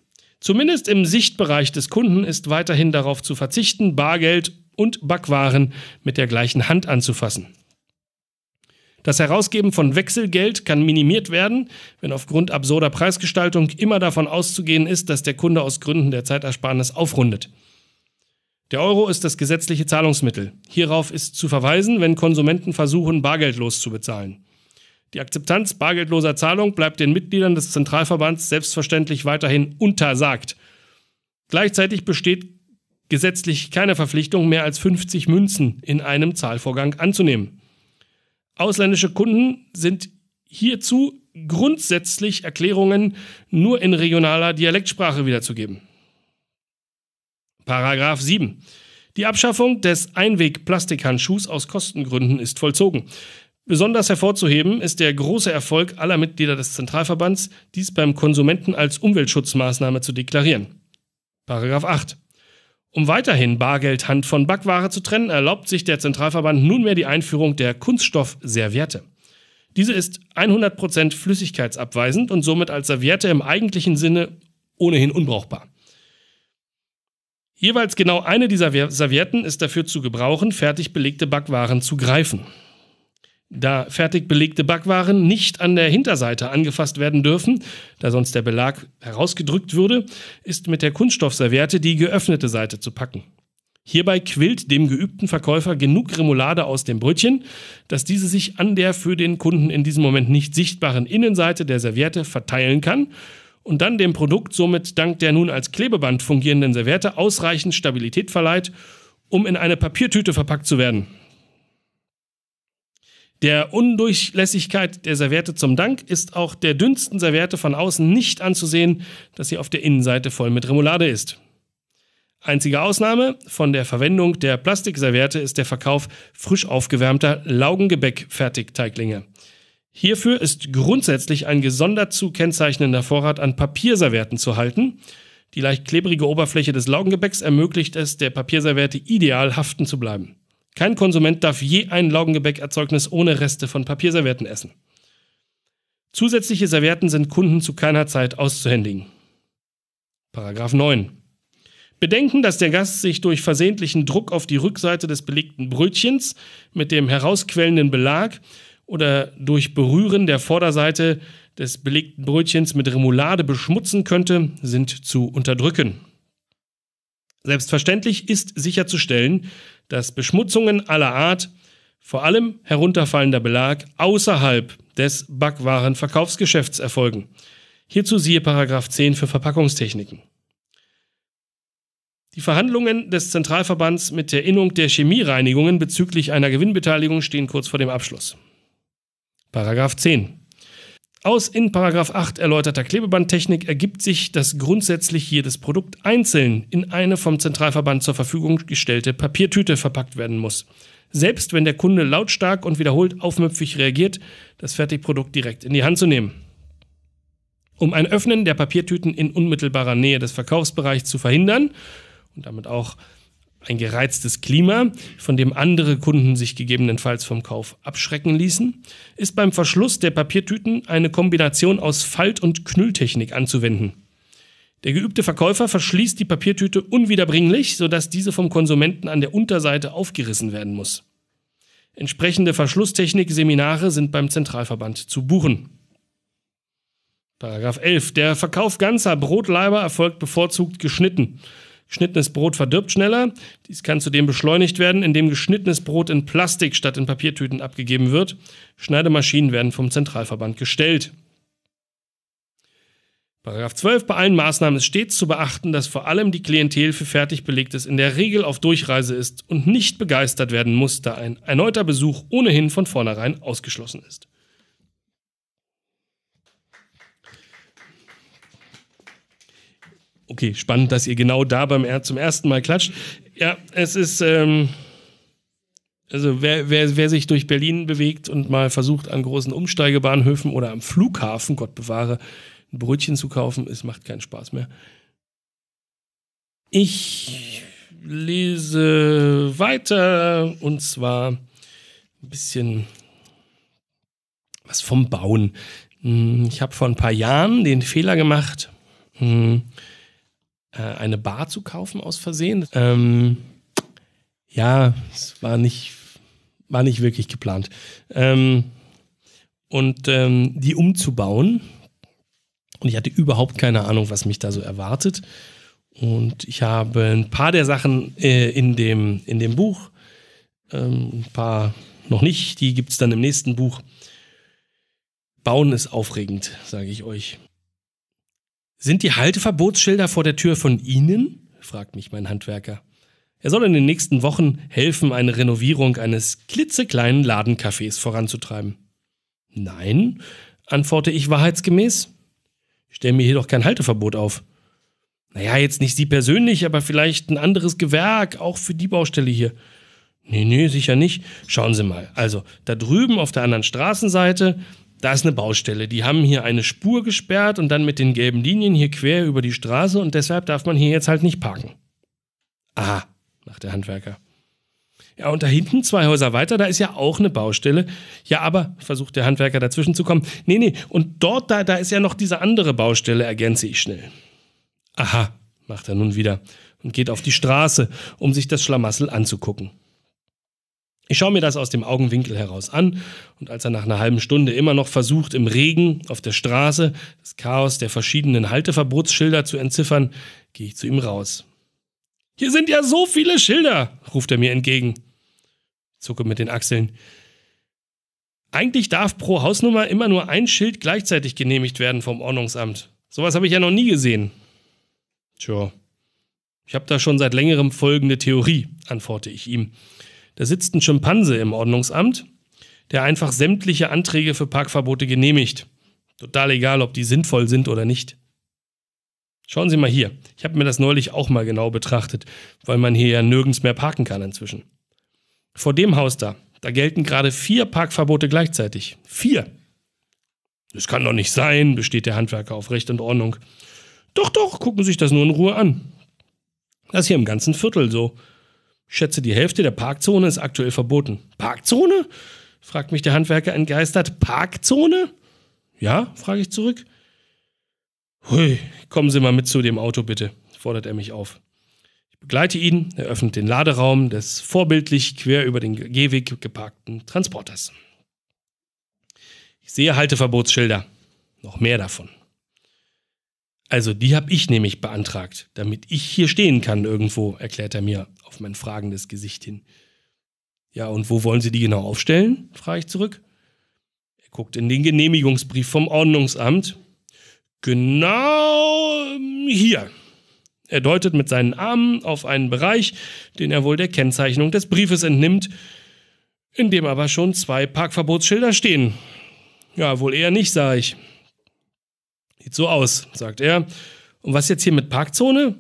Zumindest im Sichtbereich des Kunden ist weiterhin darauf zu verzichten, Bargeld und Backwaren mit der gleichen Hand anzufassen. Das Herausgeben von Wechselgeld kann minimiert werden, wenn aufgrund absurder Preisgestaltung immer davon auszugehen ist, dass der Kunde aus Gründen der Zeitersparnis aufrundet. Der Euro ist das gesetzliche Zahlungsmittel. Hierauf ist zu verweisen, wenn Konsumenten versuchen, bargeldlos zu bezahlen. Die Akzeptanz bargeldloser Zahlung bleibt den Mitgliedern des Zentralverbands selbstverständlich weiterhin untersagt. Gleichzeitig besteht gesetzlich keine Verpflichtung, mehr als 50 Münzen in einem Zahlvorgang anzunehmen. Ausländische Kunden sind hierzu grundsätzlich Erklärungen nur in regionaler Dialektsprache wiederzugeben. Paragraph 7. Die Abschaffung des Einweg-Plastikhandschuhs aus Kostengründen ist vollzogen. Besonders hervorzuheben ist der große Erfolg aller Mitglieder des Zentralverbands, dies beim Konsumenten als Umweltschutzmaßnahme zu deklarieren. Paragraph 8. Um weiterhin Bargeldhand von Backware zu trennen, erlaubt sich der Zentralverband nunmehr die Einführung der Kunststoffserviette. Diese ist 100% flüssigkeitsabweisend und somit als Serviette im eigentlichen Sinne ohnehin unbrauchbar. Jeweils genau eine dieser Servietten ist dafür zu gebrauchen, fertig belegte Backwaren zu greifen da fertig belegte Backwaren nicht an der Hinterseite angefasst werden dürfen, da sonst der Belag herausgedrückt würde, ist mit der Kunststoffserviette die geöffnete Seite zu packen. Hierbei quillt dem geübten Verkäufer genug Remoulade aus dem Brötchen, dass diese sich an der für den Kunden in diesem Moment nicht sichtbaren Innenseite der Serviette verteilen kann und dann dem Produkt somit dank der nun als Klebeband fungierenden Serviette ausreichend Stabilität verleiht, um in eine Papiertüte verpackt zu werden. Der Undurchlässigkeit der Serviette zum Dank ist auch der dünnsten Serviette von außen nicht anzusehen, dass sie auf der Innenseite voll mit Remoulade ist. Einzige Ausnahme von der Verwendung der Plastikserviette ist der Verkauf frisch aufgewärmter Laugengebäck-Fertigteiglinge. Hierfür ist grundsätzlich ein gesondert zu kennzeichnender Vorrat an Papierservietten zu halten. Die leicht klebrige Oberfläche des Laugengebäcks ermöglicht es, der Papierserviette ideal haften zu bleiben. Kein Konsument darf je ein Laugengebäckerzeugnis ohne Reste von Papierservietten essen. Zusätzliche Servietten sind Kunden zu keiner Zeit auszuhändigen. Paragraph 9. Bedenken, dass der Gast sich durch versehentlichen Druck auf die Rückseite des belegten Brötchens mit dem herausquellenden Belag oder durch Berühren der Vorderseite des belegten Brötchens mit Remoulade beschmutzen könnte, sind zu unterdrücken. Selbstverständlich ist sicherzustellen, dass Beschmutzungen aller Art, vor allem herunterfallender Belag, außerhalb des Backwarenverkaufsgeschäfts erfolgen. Hierzu siehe 10 für Verpackungstechniken. Die Verhandlungen des Zentralverbands mit der Innung der Chemiereinigungen bezüglich einer Gewinnbeteiligung stehen kurz vor dem Abschluss. Paragraph 10. Aus in Paragraph 8 erläuterter Klebebandtechnik ergibt sich, dass grundsätzlich jedes Produkt einzeln in eine vom Zentralverband zur Verfügung gestellte Papiertüte verpackt werden muss. Selbst wenn der Kunde lautstark und wiederholt aufmüpfig reagiert, das Fertigprodukt direkt in die Hand zu nehmen. Um ein Öffnen der Papiertüten in unmittelbarer Nähe des Verkaufsbereichs zu verhindern und damit auch ein gereiztes Klima, von dem andere Kunden sich gegebenenfalls vom Kauf abschrecken ließen, ist beim Verschluss der Papiertüten eine Kombination aus Falt- und Knülltechnik anzuwenden. Der geübte Verkäufer verschließt die Papiertüte unwiederbringlich, sodass diese vom Konsumenten an der Unterseite aufgerissen werden muss. Entsprechende Verschlusstechnik-Seminare sind beim Zentralverband zu buchen. Paragraph 11. Der Verkauf ganzer Brotleiber erfolgt bevorzugt geschnitten. Geschnittenes Brot verdirbt schneller. Dies kann zudem beschleunigt werden, indem geschnittenes Brot in Plastik statt in Papiertüten abgegeben wird. Schneidemaschinen werden vom Zentralverband gestellt. Paragraph 12. Bei allen Maßnahmen ist stets zu beachten, dass vor allem die Klientel für Fertigbelegtes in der Regel auf Durchreise ist und nicht begeistert werden muss, da ein erneuter Besuch ohnehin von vornherein ausgeschlossen ist. Okay, spannend, dass ihr genau da beim er zum ersten Mal klatscht. Ja, es ist. Ähm, also wer, wer, wer sich durch Berlin bewegt und mal versucht, an großen Umsteigebahnhöfen oder am Flughafen, Gott bewahre, ein Brötchen zu kaufen, es macht keinen Spaß mehr. Ich lese weiter und zwar ein bisschen was vom Bauen. Hm, ich habe vor ein paar Jahren den Fehler gemacht, hm, äh, eine Bar zu kaufen aus Versehen. Ähm, ja, es war nicht, war nicht wirklich geplant. Ähm, und ähm, die umzubauen. Und ich hatte überhaupt keine Ahnung, was mich da so erwartet. Und ich habe ein paar der Sachen äh, in, dem, in dem Buch, ähm, ein paar noch nicht, die gibt es dann im nächsten Buch. Bauen ist aufregend, sage ich euch. Sind die Halteverbotsschilder vor der Tür von Ihnen? fragt mich mein Handwerker. Er soll in den nächsten Wochen helfen, eine Renovierung eines klitzekleinen Ladencafés voranzutreiben. Nein, antworte ich wahrheitsgemäß. Ich stelle mir hier doch kein Halteverbot auf. Naja, jetzt nicht Sie persönlich, aber vielleicht ein anderes Gewerk, auch für die Baustelle hier. Nee, nee, sicher nicht. Schauen Sie mal. Also, da drüben auf der anderen Straßenseite, da ist eine Baustelle. Die haben hier eine Spur gesperrt und dann mit den gelben Linien hier quer über die Straße und deshalb darf man hier jetzt halt nicht parken. Aha, macht der Handwerker. Ja, und da hinten, zwei Häuser weiter, da ist ja auch eine Baustelle. Ja, aber, versucht der Handwerker dazwischen zu kommen. Nee, nee, und dort, da, da ist ja noch diese andere Baustelle, ergänze ich schnell. Aha, macht er nun wieder und geht auf die Straße, um sich das Schlamassel anzugucken. Ich schaue mir das aus dem Augenwinkel heraus an und als er nach einer halben Stunde immer noch versucht, im Regen, auf der Straße, das Chaos der verschiedenen Halteverbotsschilder zu entziffern, gehe ich zu ihm raus. Hier sind ja so viele Schilder, ruft er mir entgegen. Ich zucke mit den Achseln. Eigentlich darf pro Hausnummer immer nur ein Schild gleichzeitig genehmigt werden vom Ordnungsamt. Sowas habe ich ja noch nie gesehen. Tja, ich habe da schon seit längerem folgende Theorie, antworte ich ihm. Da sitzt ein Schimpanse im Ordnungsamt, der einfach sämtliche Anträge für Parkverbote genehmigt. Total egal, ob die sinnvoll sind oder nicht. Schauen Sie mal hier. Ich habe mir das neulich auch mal genau betrachtet, weil man hier ja nirgends mehr parken kann inzwischen. Vor dem Haus da, da gelten gerade vier Parkverbote gleichzeitig. Vier. Das kann doch nicht sein, besteht der Handwerker auf Recht und Ordnung. Doch, doch, gucken Sie sich das nur in Ruhe an. Das ist hier im ganzen Viertel so. Ich schätze, die Hälfte der Parkzone ist aktuell verboten. Parkzone? fragt mich der Handwerker entgeistert. Parkzone? Ja, frage ich zurück. Hui, kommen Sie mal mit zu dem Auto bitte, fordert er mich auf. Ich begleite ihn, er öffnet den Laderaum des vorbildlich quer über den Gehweg geparkten Transporters. Ich sehe Halteverbotsschilder, noch mehr davon. Also die habe ich nämlich beantragt, damit ich hier stehen kann irgendwo, erklärt er mir auf mein fragendes Gesicht hin. Ja, und wo wollen Sie die genau aufstellen? frage ich zurück. Er guckt in den Genehmigungsbrief vom Ordnungsamt. Genau ähm, hier. Er deutet mit seinen Armen auf einen Bereich, den er wohl der Kennzeichnung des Briefes entnimmt, in dem aber schon zwei Parkverbotsschilder stehen. Ja, wohl eher nicht, sage ich. Sieht so aus, sagt er. Und was jetzt hier mit Parkzone?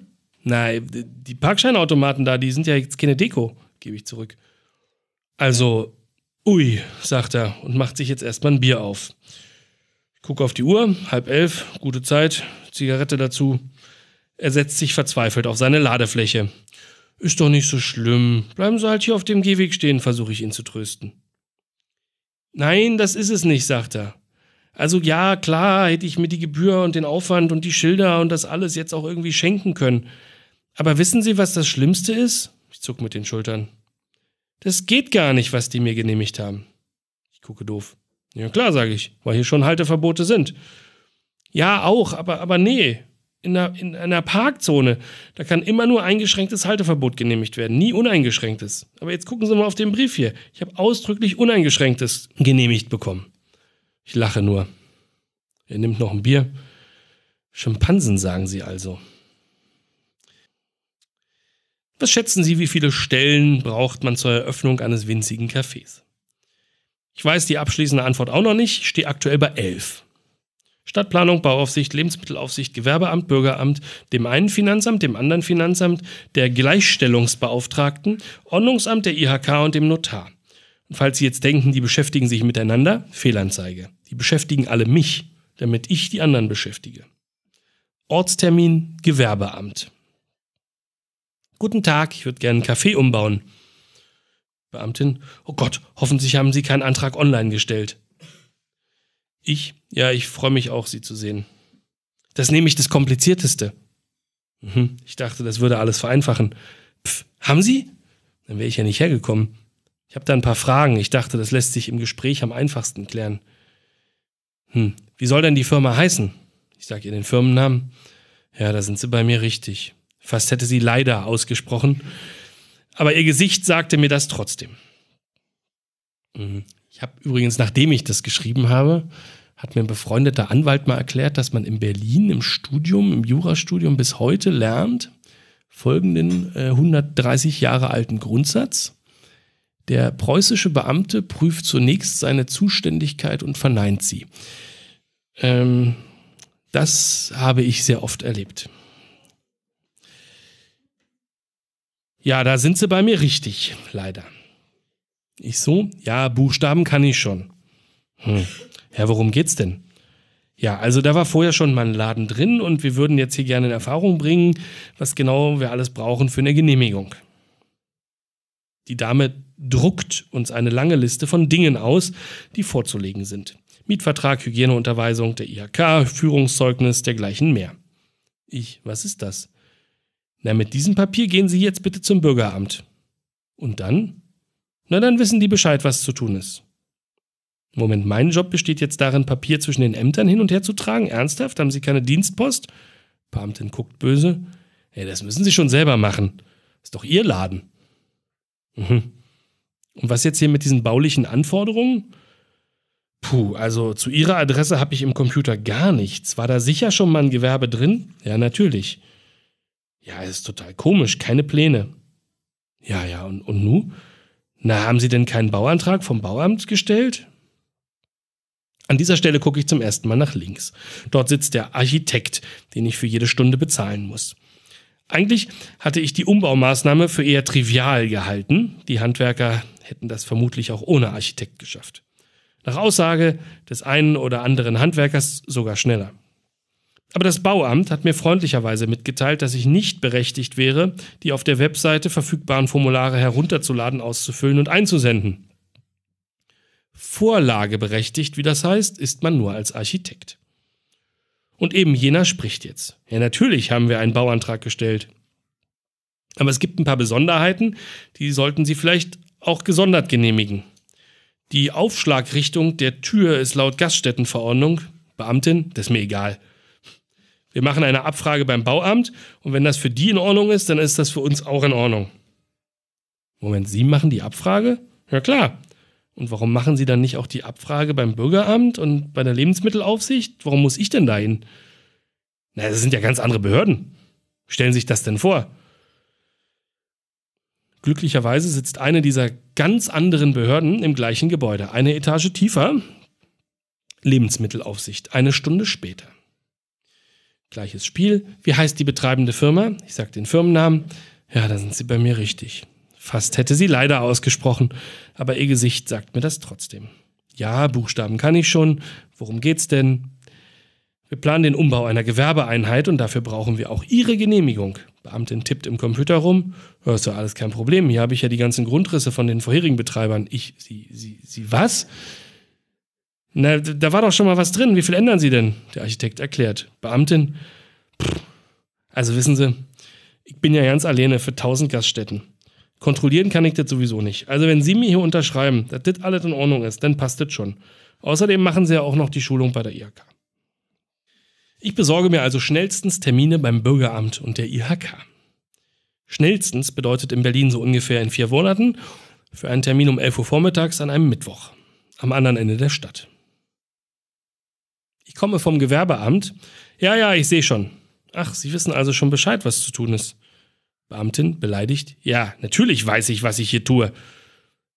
Nein, die Parkscheinautomaten da, die sind ja jetzt keine Deko, gebe ich zurück. Also, ui, sagt er und macht sich jetzt erstmal ein Bier auf. Ich gucke auf die Uhr, halb elf, gute Zeit, Zigarette dazu. Er setzt sich verzweifelt auf seine Ladefläche. Ist doch nicht so schlimm. Bleiben Sie halt hier auf dem Gehweg stehen, versuche ich ihn zu trösten. Nein, das ist es nicht, sagt er. Also ja, klar, hätte ich mir die Gebühr und den Aufwand und die Schilder und das alles jetzt auch irgendwie schenken können. Aber wissen Sie, was das Schlimmste ist? Ich zuck mit den Schultern. Das geht gar nicht, was die mir genehmigt haben. Ich gucke doof. Ja klar, sage ich, weil hier schon Halteverbote sind. Ja, auch, aber, aber nee. In einer, in einer Parkzone, da kann immer nur eingeschränktes Halteverbot genehmigt werden, nie uneingeschränktes. Aber jetzt gucken Sie mal auf den Brief hier. Ich habe ausdrücklich uneingeschränktes genehmigt bekommen. Ich lache nur. Er nimmt noch ein Bier. Schimpansen sagen sie also. Was schätzen Sie, wie viele Stellen braucht man zur Eröffnung eines winzigen Cafés? Ich weiß die abschließende Antwort auch noch nicht, ich stehe aktuell bei elf. Stadtplanung, Bauaufsicht, Lebensmittelaufsicht, Gewerbeamt, Bürgeramt, dem einen Finanzamt, dem anderen Finanzamt, der Gleichstellungsbeauftragten, Ordnungsamt, der IHK und dem Notar. Und falls Sie jetzt denken, die beschäftigen sich miteinander, Fehlanzeige. Die beschäftigen alle mich, damit ich die anderen beschäftige. Ortstermin, Gewerbeamt. Guten Tag, ich würde gerne einen Kaffee umbauen. Beamtin, oh Gott, hoffentlich haben Sie keinen Antrag online gestellt. Ich, ja, ich freue mich auch, Sie zu sehen. Das nehme ich das Komplizierteste. Mhm, ich dachte, das würde alles vereinfachen. Pff, haben Sie? Dann wäre ich ja nicht hergekommen. Ich habe da ein paar Fragen. Ich dachte, das lässt sich im Gespräch am einfachsten klären. Hm, wie soll denn die Firma heißen? Ich sage ihr den Firmennamen. Ja, da sind Sie bei mir richtig. Fast hätte sie leider ausgesprochen. Aber ihr Gesicht sagte mir das trotzdem. Mhm. Ich habe übrigens, nachdem ich das geschrieben habe, hat mir ein befreundeter Anwalt mal erklärt, dass man in Berlin im Studium, im Jurastudium bis heute lernt, folgenden äh, 130 Jahre alten Grundsatz. Der preußische Beamte prüft zunächst seine Zuständigkeit und verneint sie. Ähm, das habe ich sehr oft erlebt. Ja, da sind sie bei mir richtig, leider. Ich so, ja, Buchstaben kann ich schon. Hm. Ja, worum geht's denn? Ja, also da war vorher schon mal ein Laden drin und wir würden jetzt hier gerne in Erfahrung bringen, was genau wir alles brauchen für eine Genehmigung. Die Dame druckt uns eine lange Liste von Dingen aus, die vorzulegen sind. Mietvertrag, Hygieneunterweisung, der IHK, Führungszeugnis, dergleichen mehr. Ich, was ist das? Na, mit diesem Papier gehen Sie jetzt bitte zum Bürgeramt. Und dann? Na, dann wissen die Bescheid, was zu tun ist. Moment, mein Job besteht jetzt darin, Papier zwischen den Ämtern hin und her zu tragen? Ernsthaft? Haben Sie keine Dienstpost? Beamtin guckt böse. Ey, das müssen Sie schon selber machen. Ist doch Ihr Laden. Mhm. Und was jetzt hier mit diesen baulichen Anforderungen? Puh, also zu Ihrer Adresse habe ich im Computer gar nichts. War da sicher schon mal ein Gewerbe drin? Ja, natürlich. Ja, ist total komisch, keine Pläne. Ja, ja, und, und nu? Na, haben Sie denn keinen Bauantrag vom Bauamt gestellt? An dieser Stelle gucke ich zum ersten Mal nach links. Dort sitzt der Architekt, den ich für jede Stunde bezahlen muss. Eigentlich hatte ich die Umbaumaßnahme für eher trivial gehalten. Die Handwerker hätten das vermutlich auch ohne Architekt geschafft. Nach Aussage des einen oder anderen Handwerkers sogar schneller. Aber das Bauamt hat mir freundlicherweise mitgeteilt, dass ich nicht berechtigt wäre, die auf der Webseite verfügbaren Formulare herunterzuladen, auszufüllen und einzusenden. Vorlageberechtigt, wie das heißt, ist man nur als Architekt. Und eben jener spricht jetzt. Ja, natürlich haben wir einen Bauantrag gestellt. Aber es gibt ein paar Besonderheiten, die sollten Sie vielleicht auch gesondert genehmigen. Die Aufschlagrichtung der Tür ist laut Gaststättenverordnung, Beamtin, das ist mir egal, wir machen eine Abfrage beim Bauamt und wenn das für die in Ordnung ist, dann ist das für uns auch in Ordnung. Moment, Sie machen die Abfrage? Ja klar. Und warum machen Sie dann nicht auch die Abfrage beim Bürgeramt und bei der Lebensmittelaufsicht? Warum muss ich denn dahin? Na, das sind ja ganz andere Behörden. Stellen Sie sich das denn vor? Glücklicherweise sitzt eine dieser ganz anderen Behörden im gleichen Gebäude, eine Etage tiefer. Lebensmittelaufsicht, eine Stunde später. Gleiches Spiel. Wie heißt die betreibende Firma? Ich sage den Firmennamen. Ja, da sind Sie bei mir richtig. Fast hätte sie leider ausgesprochen, aber ihr Gesicht sagt mir das trotzdem. Ja, Buchstaben kann ich schon. Worum geht's denn? Wir planen den Umbau einer Gewerbeeinheit und dafür brauchen wir auch Ihre Genehmigung. Beamtin tippt im Computer rum. Das ist ja alles kein Problem. Hier habe ich ja die ganzen Grundrisse von den vorherigen Betreibern. Ich, sie, sie, sie, was? Na, da war doch schon mal was drin. Wie viel ändern Sie denn? Der Architekt erklärt. Beamtin? Pff. Also wissen Sie, ich bin ja ganz alleine für tausend Gaststätten. Kontrollieren kann ich das sowieso nicht. Also wenn Sie mir hier unterschreiben, dass das alles in Ordnung ist, dann passt das schon. Außerdem machen Sie ja auch noch die Schulung bei der IHK. Ich besorge mir also schnellstens Termine beim Bürgeramt und der IHK. Schnellstens bedeutet in Berlin so ungefähr in vier Monaten für einen Termin um 11 Uhr vormittags an einem Mittwoch am anderen Ende der Stadt. Ich komme vom Gewerbeamt. Ja, ja, ich sehe schon. Ach, Sie wissen also schon Bescheid, was zu tun ist. Beamtin, beleidigt. Ja, natürlich weiß ich, was ich hier tue.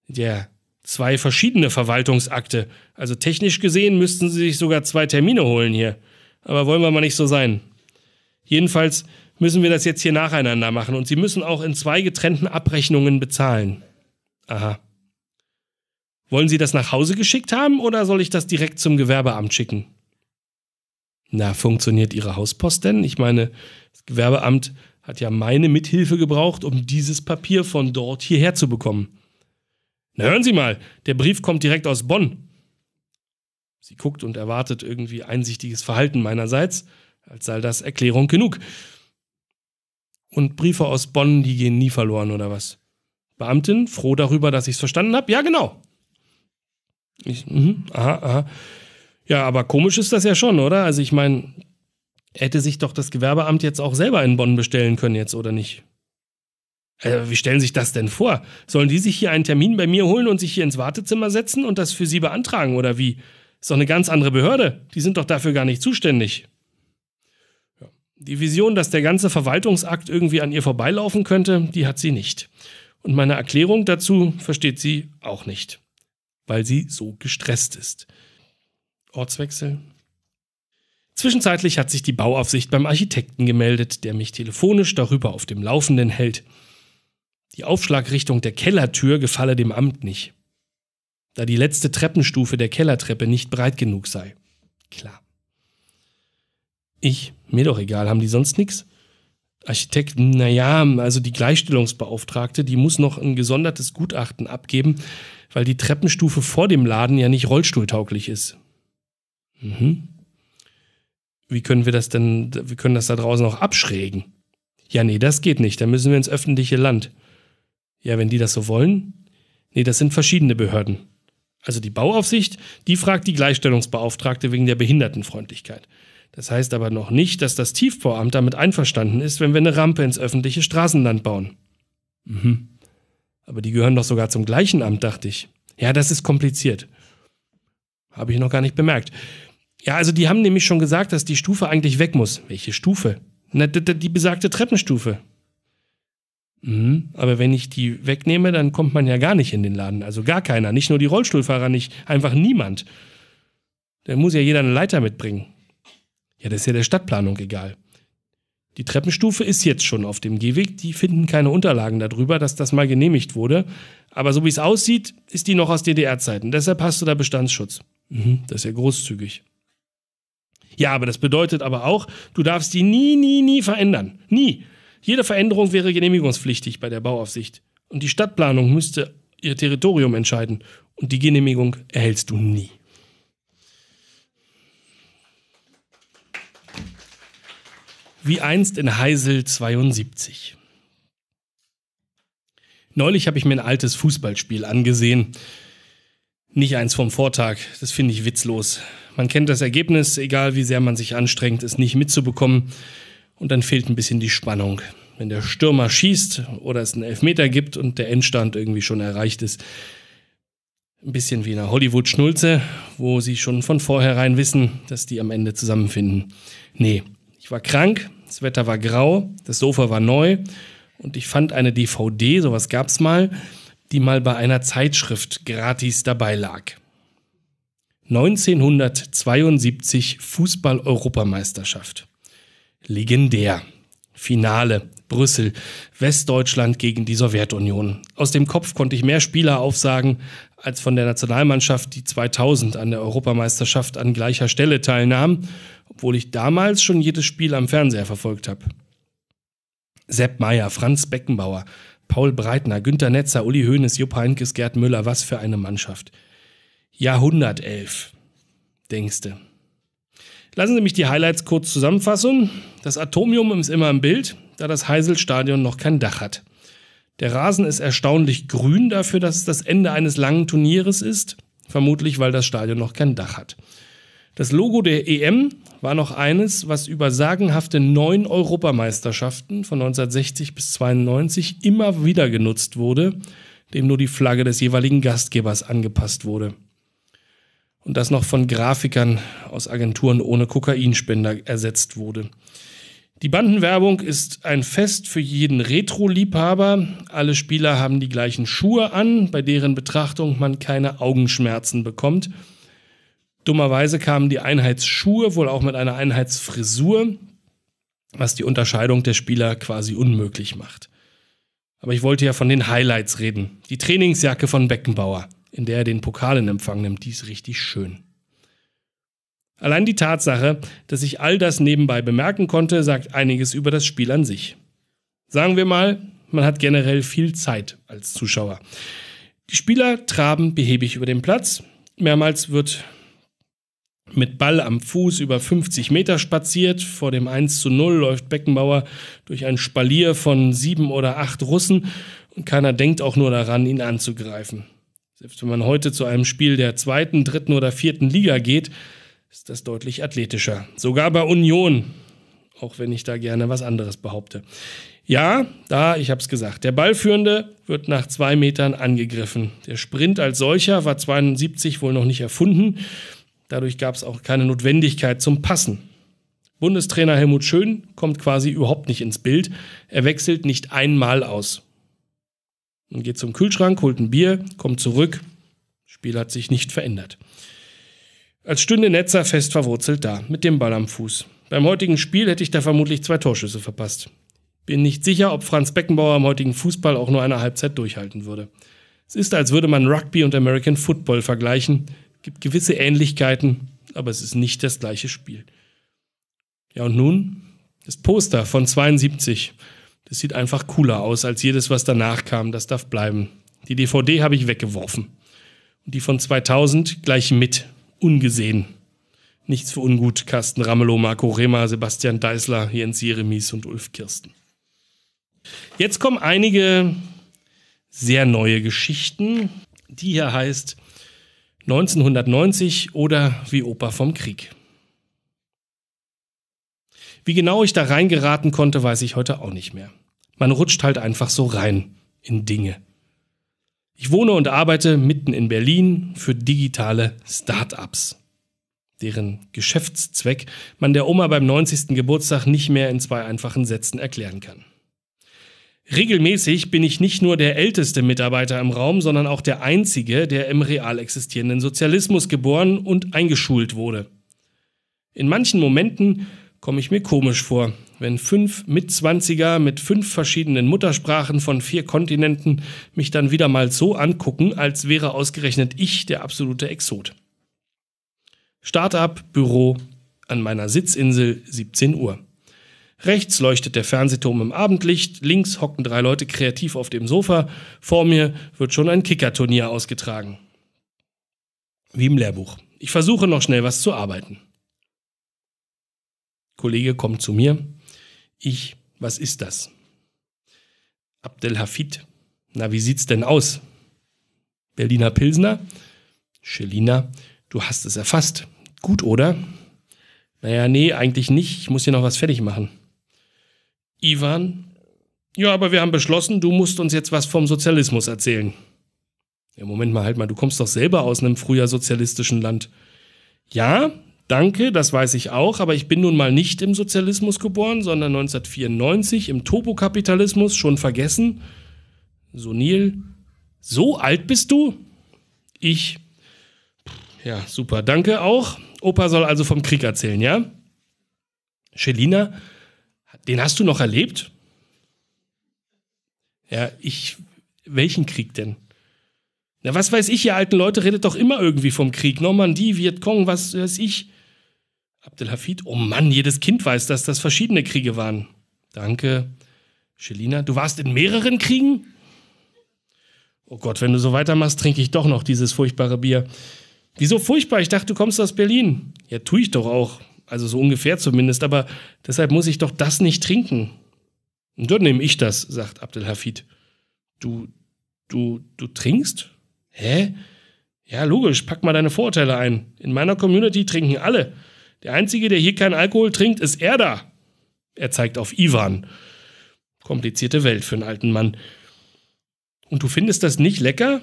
Ja, zwei verschiedene Verwaltungsakte. Also technisch gesehen müssten Sie sich sogar zwei Termine holen hier. Aber wollen wir mal nicht so sein. Jedenfalls müssen wir das jetzt hier nacheinander machen und Sie müssen auch in zwei getrennten Abrechnungen bezahlen. Aha. Wollen Sie das nach Hause geschickt haben oder soll ich das direkt zum Gewerbeamt schicken? Na, funktioniert Ihre Hauspost denn? Ich meine, das Gewerbeamt hat ja meine Mithilfe gebraucht, um dieses Papier von dort hierher zu bekommen. Na hören Sie mal, der Brief kommt direkt aus Bonn. Sie guckt und erwartet irgendwie einsichtiges Verhalten meinerseits, als sei das Erklärung genug. Und Briefe aus Bonn, die gehen nie verloren, oder was? Beamtin, froh darüber, dass ich es verstanden habe? Ja, genau. Ich, mh, aha, aha. Ja, aber komisch ist das ja schon, oder? Also ich meine, hätte sich doch das Gewerbeamt jetzt auch selber in Bonn bestellen können jetzt, oder nicht? Also wie stellen sich das denn vor? Sollen die sich hier einen Termin bei mir holen und sich hier ins Wartezimmer setzen und das für sie beantragen, oder wie? Ist doch eine ganz andere Behörde. Die sind doch dafür gar nicht zuständig. Die Vision, dass der ganze Verwaltungsakt irgendwie an ihr vorbeilaufen könnte, die hat sie nicht. Und meine Erklärung dazu versteht sie auch nicht, weil sie so gestresst ist. Ortswechsel? Zwischenzeitlich hat sich die Bauaufsicht beim Architekten gemeldet, der mich telefonisch darüber auf dem Laufenden hält. Die Aufschlagrichtung der Kellertür gefalle dem Amt nicht, da die letzte Treppenstufe der Kellertreppe nicht breit genug sei. Klar. Ich, mir doch egal, haben die sonst nichts? Architekten, naja, also die Gleichstellungsbeauftragte, die muss noch ein gesondertes Gutachten abgeben, weil die Treppenstufe vor dem Laden ja nicht rollstuhltauglich ist. Mhm. Wie können wir das denn, wir können das da draußen auch abschrägen? Ja, nee, das geht nicht. Da müssen wir ins öffentliche Land. Ja, wenn die das so wollen. Nee, das sind verschiedene Behörden. Also die Bauaufsicht, die fragt die Gleichstellungsbeauftragte wegen der Behindertenfreundlichkeit. Das heißt aber noch nicht, dass das Tiefbauamt damit einverstanden ist, wenn wir eine Rampe ins öffentliche Straßenland bauen. Mhm. Aber die gehören doch sogar zum gleichen Amt, dachte ich. Ja, das ist kompliziert. Habe ich noch gar nicht bemerkt. Ja, also die haben nämlich schon gesagt, dass die Stufe eigentlich weg muss. Welche Stufe? Na, die, besagte Treppenstufe. Mhm. Aber wenn ich die wegnehme, dann kommt man ja gar nicht in den Laden. Also gar keiner. Nicht nur die Rollstuhlfahrer, nicht einfach niemand. Dann muss ja jeder eine Leiter mitbringen. Ja, das ist ja der Stadtplanung egal. Die Treppenstufe ist jetzt schon auf dem Gehweg. Die finden keine Unterlagen darüber, dass das mal genehmigt wurde. Aber so wie es aussieht, ist die noch aus DDR-Zeiten. Deshalb hast du da Bestandsschutz. Mhm, das ist ja großzügig. Ja, aber das bedeutet aber auch, du darfst die nie, nie, nie verändern. Nie. Jede Veränderung wäre genehmigungspflichtig bei der Bauaufsicht. Und die Stadtplanung müsste ihr Territorium entscheiden. Und die Genehmigung erhältst du nie. Wie einst in Heisel 72. Neulich habe ich mir ein altes Fußballspiel angesehen. Nicht eins vom Vortag, das finde ich witzlos. Man kennt das Ergebnis, egal wie sehr man sich anstrengt, es nicht mitzubekommen. Und dann fehlt ein bisschen die Spannung. Wenn der Stürmer schießt oder es einen Elfmeter gibt und der Endstand irgendwie schon erreicht ist. Ein bisschen wie in einer Hollywood-Schnulze, wo sie schon von vornherein wissen, dass die am Ende zusammenfinden. Nee, ich war krank, das Wetter war grau, das Sofa war neu und ich fand eine DVD, sowas gab's mal, die mal bei einer Zeitschrift gratis dabei lag. 1972 Fußball-Europameisterschaft. Legendär. Finale. Brüssel. Westdeutschland gegen die Sowjetunion. Aus dem Kopf konnte ich mehr Spieler aufsagen als von der Nationalmannschaft, die 2000 an der Europameisterschaft an gleicher Stelle teilnahm, obwohl ich damals schon jedes Spiel am Fernseher verfolgt habe. Sepp Meyer, Franz Beckenbauer, Paul Breitner, Günter Netzer, Uli Hoeneß, Jupp Heinkes, Gerd Müller, was für eine Mannschaft. Jahrhundertelf, denkst du. Lassen Sie mich die Highlights kurz zusammenfassen. Das Atomium ist immer im Bild, da das Heisel-Stadion noch kein Dach hat. Der Rasen ist erstaunlich grün dafür, dass es das Ende eines langen Turnieres ist, vermutlich weil das Stadion noch kein Dach hat. Das Logo der EM war noch eines, was über sagenhafte neun Europameisterschaften von 1960 bis 92 immer wieder genutzt wurde, dem nur die Flagge des jeweiligen Gastgebers angepasst wurde und das noch von Grafikern aus Agenturen ohne Kokainspender ersetzt wurde. Die Bandenwerbung ist ein Fest für jeden Retro-Liebhaber. Alle Spieler haben die gleichen Schuhe an, bei deren Betrachtung man keine Augenschmerzen bekommt. Dummerweise kamen die Einheitsschuhe wohl auch mit einer Einheitsfrisur, was die Unterscheidung der Spieler quasi unmöglich macht. Aber ich wollte ja von den Highlights reden. Die Trainingsjacke von Beckenbauer in der er den Pokal in Empfang nimmt, die ist richtig schön. Allein die Tatsache, dass ich all das nebenbei bemerken konnte, sagt einiges über das Spiel an sich. Sagen wir mal, man hat generell viel Zeit als Zuschauer. Die Spieler traben behäbig über den Platz. Mehrmals wird mit Ball am Fuß über 50 Meter spaziert. Vor dem 1 zu 0 läuft Beckenbauer durch ein Spalier von sieben oder acht Russen und keiner denkt auch nur daran, ihn anzugreifen. Selbst wenn man heute zu einem Spiel der zweiten, dritten oder vierten Liga geht, ist das deutlich athletischer. Sogar bei Union, auch wenn ich da gerne was anderes behaupte. Ja, da, ich habe es gesagt, der Ballführende wird nach zwei Metern angegriffen. Der Sprint als solcher war 72 wohl noch nicht erfunden. Dadurch gab es auch keine Notwendigkeit zum Passen. Bundestrainer Helmut Schön kommt quasi überhaupt nicht ins Bild. Er wechselt nicht einmal aus und geht zum Kühlschrank, holt ein Bier, kommt zurück. Spiel hat sich nicht verändert. Als stünde Netzer fest verwurzelt da, mit dem Ball am Fuß. Beim heutigen Spiel hätte ich da vermutlich zwei Torschüsse verpasst. Bin nicht sicher, ob Franz Beckenbauer am heutigen Fußball auch nur eine Halbzeit durchhalten würde. Es ist, als würde man Rugby und American Football vergleichen. Gibt gewisse Ähnlichkeiten, aber es ist nicht das gleiche Spiel. Ja, und nun? Das Poster von 72 das sieht einfach cooler aus als jedes, was danach kam. Das darf bleiben. Die DVD habe ich weggeworfen. Und die von 2000 gleich mit. Ungesehen. Nichts für ungut. Carsten Ramelow, Marco Rema, Sebastian Deißler, Jens Jeremies und Ulf Kirsten. Jetzt kommen einige sehr neue Geschichten. Die hier heißt 1990 oder wie Opa vom Krieg. Wie genau ich da reingeraten konnte, weiß ich heute auch nicht mehr. Man rutscht halt einfach so rein in Dinge. Ich wohne und arbeite mitten in Berlin für digitale Start-ups, deren Geschäftszweck man der Oma beim 90. Geburtstag nicht mehr in zwei einfachen Sätzen erklären kann. Regelmäßig bin ich nicht nur der älteste Mitarbeiter im Raum, sondern auch der einzige, der im real existierenden Sozialismus geboren und eingeschult wurde. In manchen Momenten komme ich mir komisch vor, wenn fünf Mitzwanziger mit fünf verschiedenen Muttersprachen von vier Kontinenten mich dann wieder mal so angucken, als wäre ausgerechnet ich der absolute Exot. Startup, Büro, an meiner Sitzinsel, 17 Uhr. Rechts leuchtet der Fernsehturm im Abendlicht, links hocken drei Leute kreativ auf dem Sofa, vor mir wird schon ein Kickerturnier ausgetragen. Wie im Lehrbuch. Ich versuche noch schnell was zu arbeiten. Kollege kommt zu mir. Ich, was ist das? Abdelhafid. Na, wie sieht's denn aus? Berliner Pilsner? Schelina, du hast es erfasst. Gut, oder? Naja, nee, eigentlich nicht. Ich muss hier noch was fertig machen. Ivan? Ja, aber wir haben beschlossen, du musst uns jetzt was vom Sozialismus erzählen. Ja, Moment mal, halt mal, du kommst doch selber aus einem früher sozialistischen Land. Ja, Danke, das weiß ich auch, aber ich bin nun mal nicht im Sozialismus geboren, sondern 1994 im Topokapitalismus, schon vergessen. So Neil, so alt bist du? Ich. Ja, super, danke auch. Opa soll also vom Krieg erzählen, ja? Schelina, den hast du noch erlebt? Ja, ich. Welchen Krieg denn? Na, was weiß ich, ihr alten Leute redet doch immer irgendwie vom Krieg. Normandie, Vietcong, was weiß ich. Abdelhafid, oh Mann, jedes Kind weiß, dass das verschiedene Kriege waren. Danke. Schelina, du warst in mehreren Kriegen? Oh Gott, wenn du so weitermachst, trinke ich doch noch dieses furchtbare Bier. Wieso furchtbar? Ich dachte, du kommst aus Berlin. Ja, tue ich doch auch. Also so ungefähr zumindest, aber deshalb muss ich doch das nicht trinken. Und dort nehme ich das, sagt Abdelhafid. Du, du, du trinkst? Hä? Ja, logisch, pack mal deine Vorurteile ein. In meiner Community trinken alle. Der Einzige, der hier keinen Alkohol trinkt, ist er da. Er zeigt auf Ivan. Komplizierte Welt für einen alten Mann. Und du findest das nicht lecker?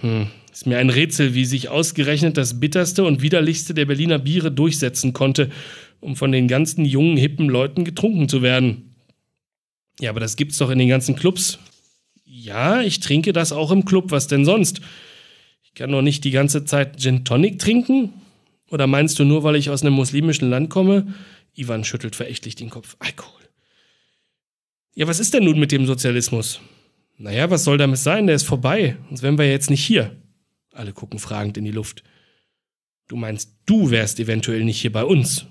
Hm, ist mir ein Rätsel, wie sich ausgerechnet das bitterste und widerlichste der Berliner Biere durchsetzen konnte, um von den ganzen jungen, hippen Leuten getrunken zu werden. Ja, aber das gibt's doch in den ganzen Clubs. Ja, ich trinke das auch im Club, was denn sonst? Ich kann doch nicht die ganze Zeit Gin Tonic trinken? Oder meinst du nur, weil ich aus einem muslimischen Land komme? Ivan schüttelt verächtlich den Kopf. Alkohol. Ja, was ist denn nun mit dem Sozialismus? Naja, was soll damit sein? Der ist vorbei. Sonst wären wir jetzt nicht hier. Alle gucken fragend in die Luft. Du meinst, du wärst eventuell nicht hier bei uns.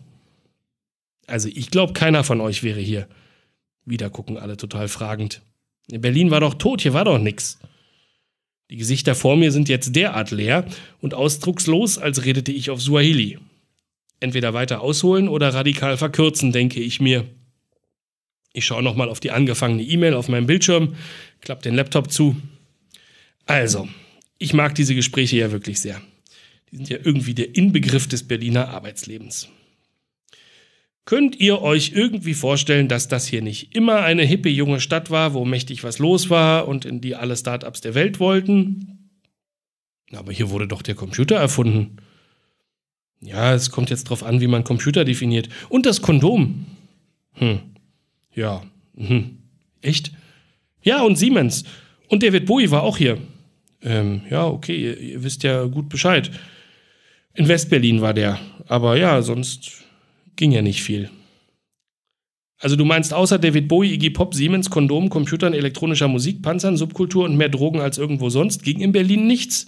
Also ich glaube, keiner von euch wäre hier. Wieder gucken alle total fragend. Berlin war doch tot, hier war doch nix. Die Gesichter vor mir sind jetzt derart leer und ausdruckslos, als redete ich auf Suahili. Entweder weiter ausholen oder radikal verkürzen, denke ich mir. Ich schaue nochmal auf die angefangene E-Mail auf meinem Bildschirm, klappe den Laptop zu. Also, ich mag diese Gespräche ja wirklich sehr. Die sind ja irgendwie der Inbegriff des Berliner Arbeitslebens. Könnt ihr euch irgendwie vorstellen, dass das hier nicht immer eine hippe junge Stadt war, wo mächtig was los war und in die alle Startups der Welt wollten? Aber hier wurde doch der Computer erfunden. Ja, es kommt jetzt drauf an, wie man Computer definiert. Und das Kondom. Hm. Ja. Hm. Echt? Ja, und Siemens. Und David Bowie war auch hier. Ähm, ja, okay, ihr, ihr wisst ja gut Bescheid. In Westberlin war der. Aber ja, sonst Ging ja nicht viel. Also du meinst außer David Bowie, Iggy Pop, Siemens, Kondomen, Computern, elektronischer Musik, Panzern, Subkultur und mehr Drogen als irgendwo sonst ging in Berlin nichts.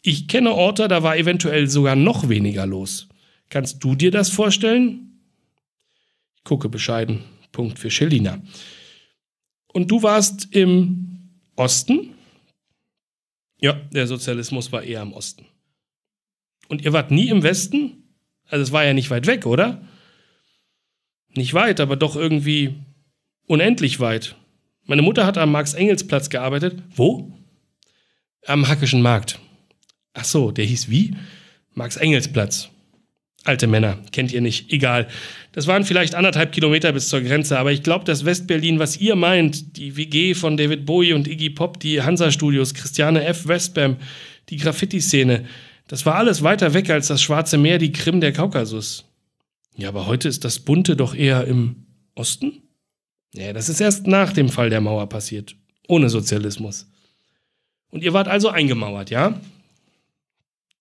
Ich kenne Orte, da war eventuell sogar noch weniger los. Kannst du dir das vorstellen? Ich gucke bescheiden. Punkt für Schellina. Und du warst im Osten? Ja, der Sozialismus war eher im Osten. Und ihr wart nie im Westen? Also es war ja nicht weit weg, oder? nicht weit, aber doch irgendwie unendlich weit. Meine Mutter hat am Max-Engels-Platz gearbeitet. Wo? Am Hackischen Markt. Ach so, der hieß wie? Max-Engels-Platz. Alte Männer, kennt ihr nicht, egal. Das waren vielleicht anderthalb Kilometer bis zur Grenze, aber ich glaube, dass Westberlin, was ihr meint, die WG von David Bowie und Iggy Pop, die Hansa-Studios, Christiane F. Westbam, die Graffiti-Szene, das war alles weiter weg als das Schwarze Meer, die Krim, der Kaukasus. Ja, aber heute ist das Bunte doch eher im Osten? Ja, das ist erst nach dem Fall der Mauer passiert. Ohne Sozialismus. Und ihr wart also eingemauert, ja?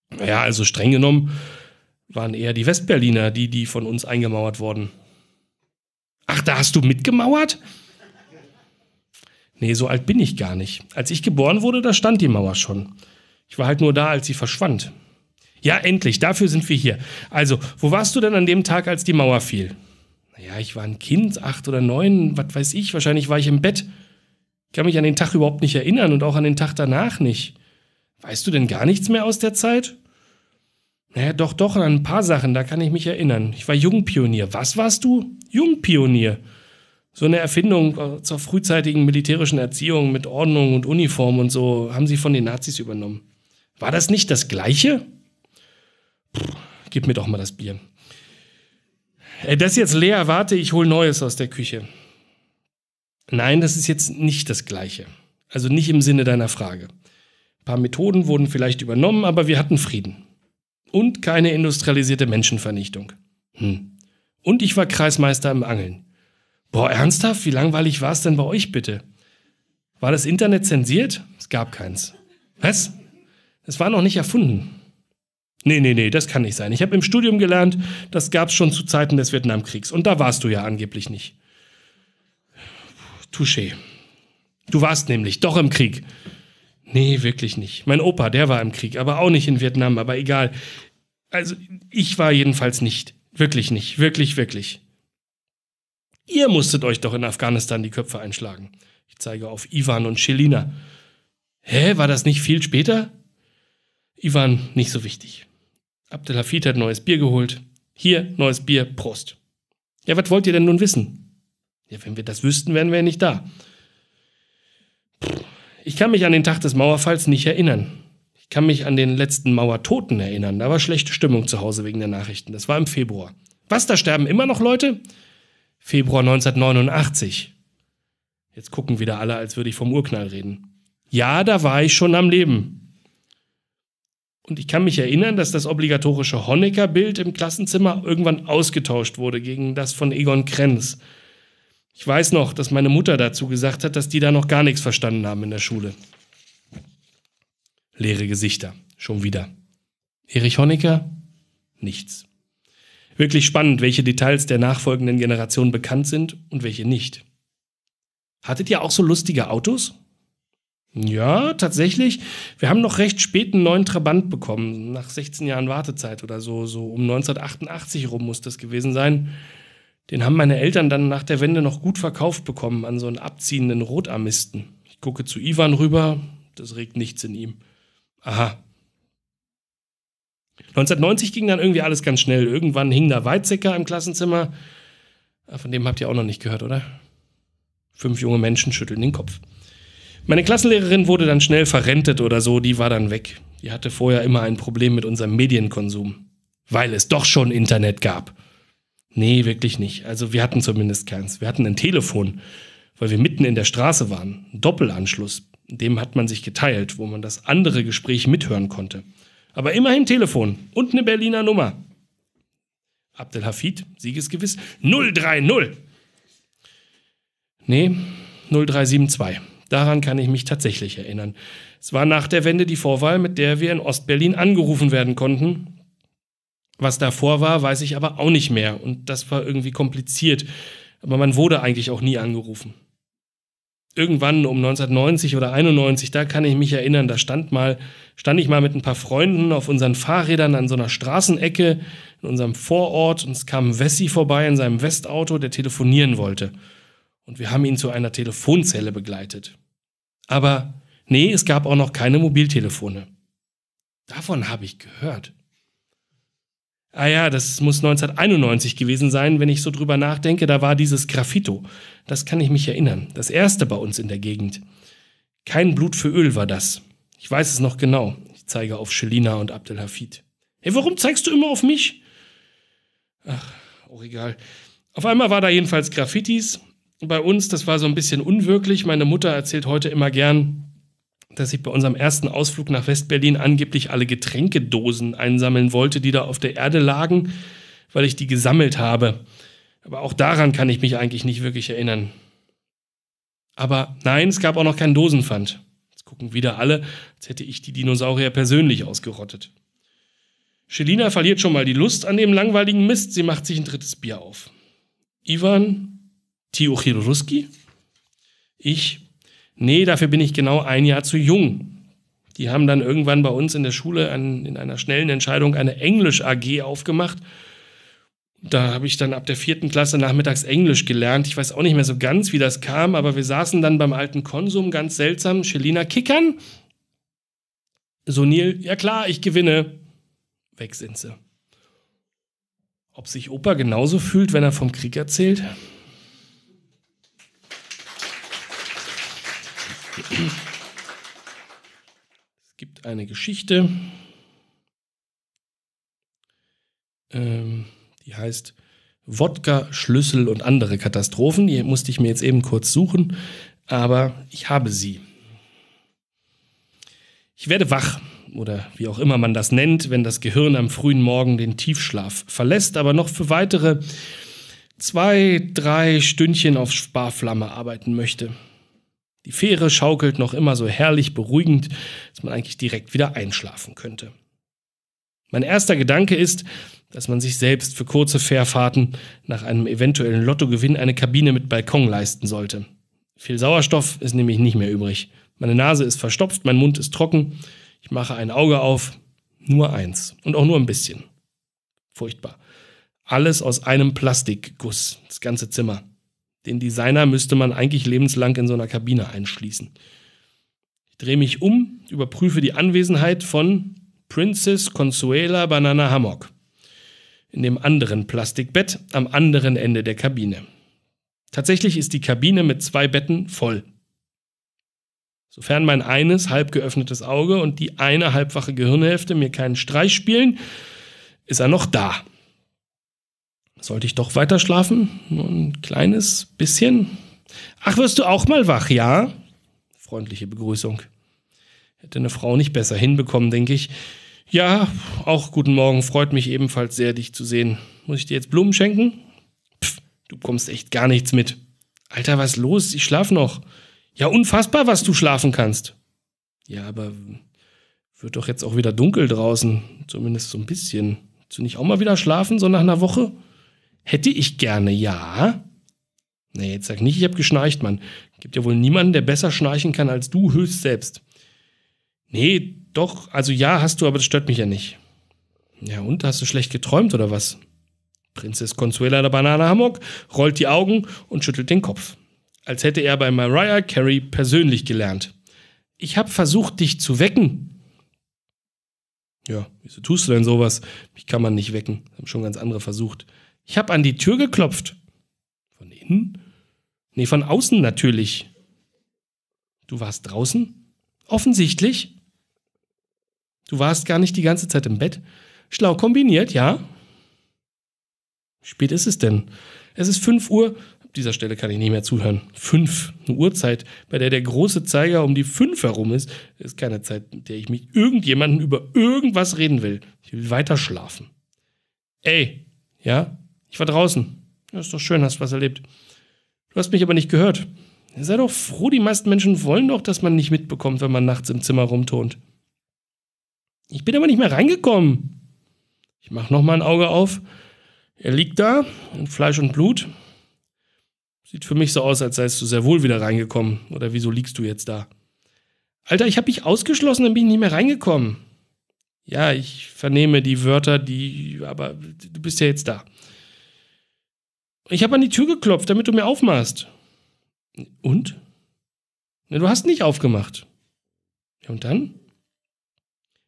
Naja, also streng genommen waren eher die Westberliner, die, die von uns eingemauert wurden. Ach, da hast du mitgemauert? Nee, so alt bin ich gar nicht. Als ich geboren wurde, da stand die Mauer schon. Ich war halt nur da, als sie verschwand. Ja, endlich, dafür sind wir hier. Also, wo warst du denn an dem Tag, als die Mauer fiel? Naja, ich war ein Kind, acht oder neun, was weiß ich, wahrscheinlich war ich im Bett. Ich kann mich an den Tag überhaupt nicht erinnern und auch an den Tag danach nicht. Weißt du denn gar nichts mehr aus der Zeit? Naja, doch, doch, an ein paar Sachen, da kann ich mich erinnern. Ich war Jungpionier. Was warst du? Jungpionier. So eine Erfindung äh, zur frühzeitigen militärischen Erziehung mit Ordnung und Uniform und so haben sie von den Nazis übernommen. War das nicht das Gleiche? gib mir doch mal das Bier. Äh, das ist jetzt leer, warte, ich hole Neues aus der Küche. Nein, das ist jetzt nicht das Gleiche. Also nicht im Sinne deiner Frage. Ein paar Methoden wurden vielleicht übernommen, aber wir hatten Frieden. Und keine industrialisierte Menschenvernichtung. Hm. Und ich war Kreismeister im Angeln. Boah, ernsthaft? Wie langweilig war es denn bei euch bitte? War das Internet zensiert? Es gab keins. Was? Es war noch nicht erfunden. Nee, nee, nee, das kann nicht sein. Ich habe im Studium gelernt, das gab es schon zu Zeiten des Vietnamkriegs. Und da warst du ja angeblich nicht. Touché. Du warst nämlich doch im Krieg. Nee, wirklich nicht. Mein Opa, der war im Krieg, aber auch nicht in Vietnam, aber egal. Also, ich war jedenfalls nicht. Wirklich nicht. Wirklich, wirklich. Ihr musstet euch doch in Afghanistan die Köpfe einschlagen. Ich zeige auf Ivan und Shelina. Hä, war das nicht viel später? Ivan, nicht so wichtig. Abdelhafid hat neues Bier geholt. Hier, neues Bier, Prost. Ja, was wollt ihr denn nun wissen? Ja, wenn wir das wüssten, wären wir ja nicht da. Ich kann mich an den Tag des Mauerfalls nicht erinnern. Ich kann mich an den letzten Mauertoten erinnern. Da war schlechte Stimmung zu Hause wegen der Nachrichten. Das war im Februar. Was, da sterben immer noch Leute? Februar 1989. Jetzt gucken wieder alle, als würde ich vom Urknall reden. Ja, da war ich schon am Leben. Und ich kann mich erinnern, dass das obligatorische Honecker-Bild im Klassenzimmer irgendwann ausgetauscht wurde gegen das von Egon Krenz. Ich weiß noch, dass meine Mutter dazu gesagt hat, dass die da noch gar nichts verstanden haben in der Schule. Leere Gesichter, schon wieder. Erich Honecker? Nichts. Wirklich spannend, welche Details der nachfolgenden Generation bekannt sind und welche nicht. Hattet ihr auch so lustige Autos? Ja, tatsächlich. Wir haben noch recht spät einen neuen Trabant bekommen, nach 16 Jahren Wartezeit oder so. So um 1988 rum muss das gewesen sein. Den haben meine Eltern dann nach der Wende noch gut verkauft bekommen an so einen abziehenden Rotarmisten. Ich gucke zu Ivan rüber, das regt nichts in ihm. Aha. 1990 ging dann irgendwie alles ganz schnell. Irgendwann hing da Weizsäcker im Klassenzimmer. Ah, von dem habt ihr auch noch nicht gehört, oder? Fünf junge Menschen schütteln den Kopf. Meine Klassenlehrerin wurde dann schnell verrentet oder so, die war dann weg. Die hatte vorher immer ein Problem mit unserem Medienkonsum. Weil es doch schon Internet gab. Nee, wirklich nicht. Also wir hatten zumindest keins. Wir hatten ein Telefon, weil wir mitten in der Straße waren. Ein Doppelanschluss. Dem hat man sich geteilt, wo man das andere Gespräch mithören konnte. Aber immerhin Telefon und eine Berliner Nummer. Abdelhafid, siegesgewiss, 030. Nee, 0372. Daran kann ich mich tatsächlich erinnern. Es war nach der Wende die Vorwahl, mit der wir in Ostberlin angerufen werden konnten. Was davor war, weiß ich aber auch nicht mehr. Und das war irgendwie kompliziert. Aber man wurde eigentlich auch nie angerufen. Irgendwann um 1990 oder 91, da kann ich mich erinnern, da stand mal, stand ich mal mit ein paar Freunden auf unseren Fahrrädern an so einer Straßenecke in unserem Vorort und es kam Wessi vorbei in seinem Westauto, der telefonieren wollte und wir haben ihn zu einer Telefonzelle begleitet. Aber nee, es gab auch noch keine Mobiltelefone. Davon habe ich gehört. Ah ja, das muss 1991 gewesen sein, wenn ich so drüber nachdenke, da war dieses Graffito. Das kann ich mich erinnern. Das erste bei uns in der Gegend. Kein Blut für Öl war das. Ich weiß es noch genau. Ich zeige auf Shelina und Abdelhafid. Hey, warum zeigst du immer auf mich? Ach, auch egal. Auf einmal war da jedenfalls Graffitis, bei uns, das war so ein bisschen unwirklich. Meine Mutter erzählt heute immer gern, dass ich bei unserem ersten Ausflug nach Westberlin angeblich alle Getränkedosen einsammeln wollte, die da auf der Erde lagen, weil ich die gesammelt habe. Aber auch daran kann ich mich eigentlich nicht wirklich erinnern. Aber nein, es gab auch noch keinen Dosenpfand. Jetzt gucken wieder alle, als hätte ich die Dinosaurier persönlich ausgerottet. Schelina verliert schon mal die Lust an dem langweiligen Mist, sie macht sich ein drittes Bier auf. Ivan Tio Ruski? Ich? Nee, dafür bin ich genau ein Jahr zu jung. Die haben dann irgendwann bei uns in der Schule an, in einer schnellen Entscheidung eine Englisch-AG aufgemacht. Da habe ich dann ab der vierten Klasse nachmittags Englisch gelernt. Ich weiß auch nicht mehr so ganz, wie das kam, aber wir saßen dann beim alten Konsum ganz seltsam. Schelina kickern. So, Sonil, ja klar, ich gewinne. Weg sind sie. Ob sich Opa genauso fühlt, wenn er vom Krieg erzählt? eine Geschichte, ähm, die heißt Wodka, Schlüssel und andere Katastrophen. Die musste ich mir jetzt eben kurz suchen, aber ich habe sie. Ich werde wach oder wie auch immer man das nennt, wenn das Gehirn am frühen Morgen den Tiefschlaf verlässt, aber noch für weitere zwei, drei Stündchen auf Sparflamme arbeiten möchte. Die Fähre schaukelt noch immer so herrlich beruhigend, dass man eigentlich direkt wieder einschlafen könnte. Mein erster Gedanke ist, dass man sich selbst für kurze Fährfahrten nach einem eventuellen Lottogewinn eine Kabine mit Balkon leisten sollte. Viel Sauerstoff ist nämlich nicht mehr übrig. Meine Nase ist verstopft, mein Mund ist trocken. Ich mache ein Auge auf. Nur eins. Und auch nur ein bisschen. Furchtbar. Alles aus einem Plastikguss. Das ganze Zimmer. Den Designer müsste man eigentlich lebenslang in so einer Kabine einschließen. Ich drehe mich um, überprüfe die Anwesenheit von Princess Consuela Banana Hammock in dem anderen Plastikbett am anderen Ende der Kabine. Tatsächlich ist die Kabine mit zwei Betten voll. Sofern mein eines halb geöffnetes Auge und die eine halbwache Gehirnhälfte mir keinen Streich spielen, ist er noch da. Sollte ich doch weiter schlafen? Nur ein kleines bisschen? Ach, wirst du auch mal wach, ja? Freundliche Begrüßung. Hätte eine Frau nicht besser hinbekommen, denke ich. Ja, auch guten Morgen, freut mich ebenfalls sehr, dich zu sehen. Muss ich dir jetzt Blumen schenken? Pff, du kommst echt gar nichts mit. Alter, was los? Ich schlaf noch. Ja, unfassbar, was du schlafen kannst. Ja, aber wird doch jetzt auch wieder dunkel draußen. Zumindest so ein bisschen. Willst du nicht auch mal wieder schlafen, so nach einer Woche? Hätte ich gerne, ja. Nee, jetzt sag nicht, ich habe geschnarcht, Mann. Gibt ja wohl niemanden, der besser schnarchen kann als du, höchst selbst. Nee, doch, also ja, hast du, aber das stört mich ja nicht. Ja, und hast du schlecht geträumt oder was? Prinzess Consuela der Banane Hammock rollt die Augen und schüttelt den Kopf. Als hätte er bei Mariah Carey persönlich gelernt. Ich hab versucht, dich zu wecken. Ja, wieso tust du denn sowas? Mich kann man nicht wecken. Haben schon ganz andere versucht. Ich habe an die Tür geklopft. Von innen? Nee, von außen natürlich. Du warst draußen? Offensichtlich. Du warst gar nicht die ganze Zeit im Bett. Schlau kombiniert, ja? Wie spät ist es denn? Es ist 5 Uhr. Ab dieser Stelle kann ich nicht mehr zuhören. 5. Eine Uhrzeit, bei der der große Zeiger um die 5 herum ist, ist keine Zeit, in der ich mit irgendjemandem über irgendwas reden will. Ich will weiter schlafen. Ey, ja? Ich war draußen. Das ist doch schön, hast was erlebt. Du hast mich aber nicht gehört. Sei doch froh, die meisten Menschen wollen doch, dass man nicht mitbekommt, wenn man nachts im Zimmer rumtont. Ich bin aber nicht mehr reingekommen. Ich mach noch mal ein Auge auf. Er liegt da, in Fleisch und Blut. Sieht für mich so aus, als seist du sehr wohl wieder reingekommen. Oder wieso liegst du jetzt da? Alter, ich hab dich ausgeschlossen, dann bin ich nicht mehr reingekommen. Ja, ich vernehme die Wörter, die, aber du bist ja jetzt da. Ich habe an die Tür geklopft, damit du mir aufmachst. Und? Na, du hast nicht aufgemacht. Ja, und dann?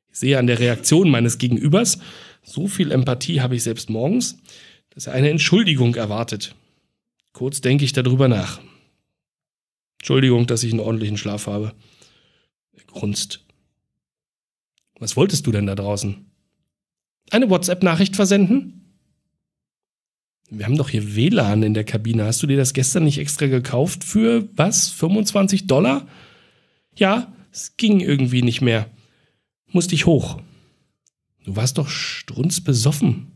Ich sehe an der Reaktion meines Gegenübers, so viel Empathie habe ich selbst morgens, dass er eine Entschuldigung erwartet. Kurz denke ich darüber nach. Entschuldigung, dass ich einen ordentlichen Schlaf habe. Er grunzt. Was wolltest du denn da draußen? Eine WhatsApp-Nachricht versenden? Wir haben doch hier WLAN in der Kabine. Hast du dir das gestern nicht extra gekauft für was? 25 Dollar? Ja, es ging irgendwie nicht mehr. Musste ich hoch. Du warst doch strunzbesoffen.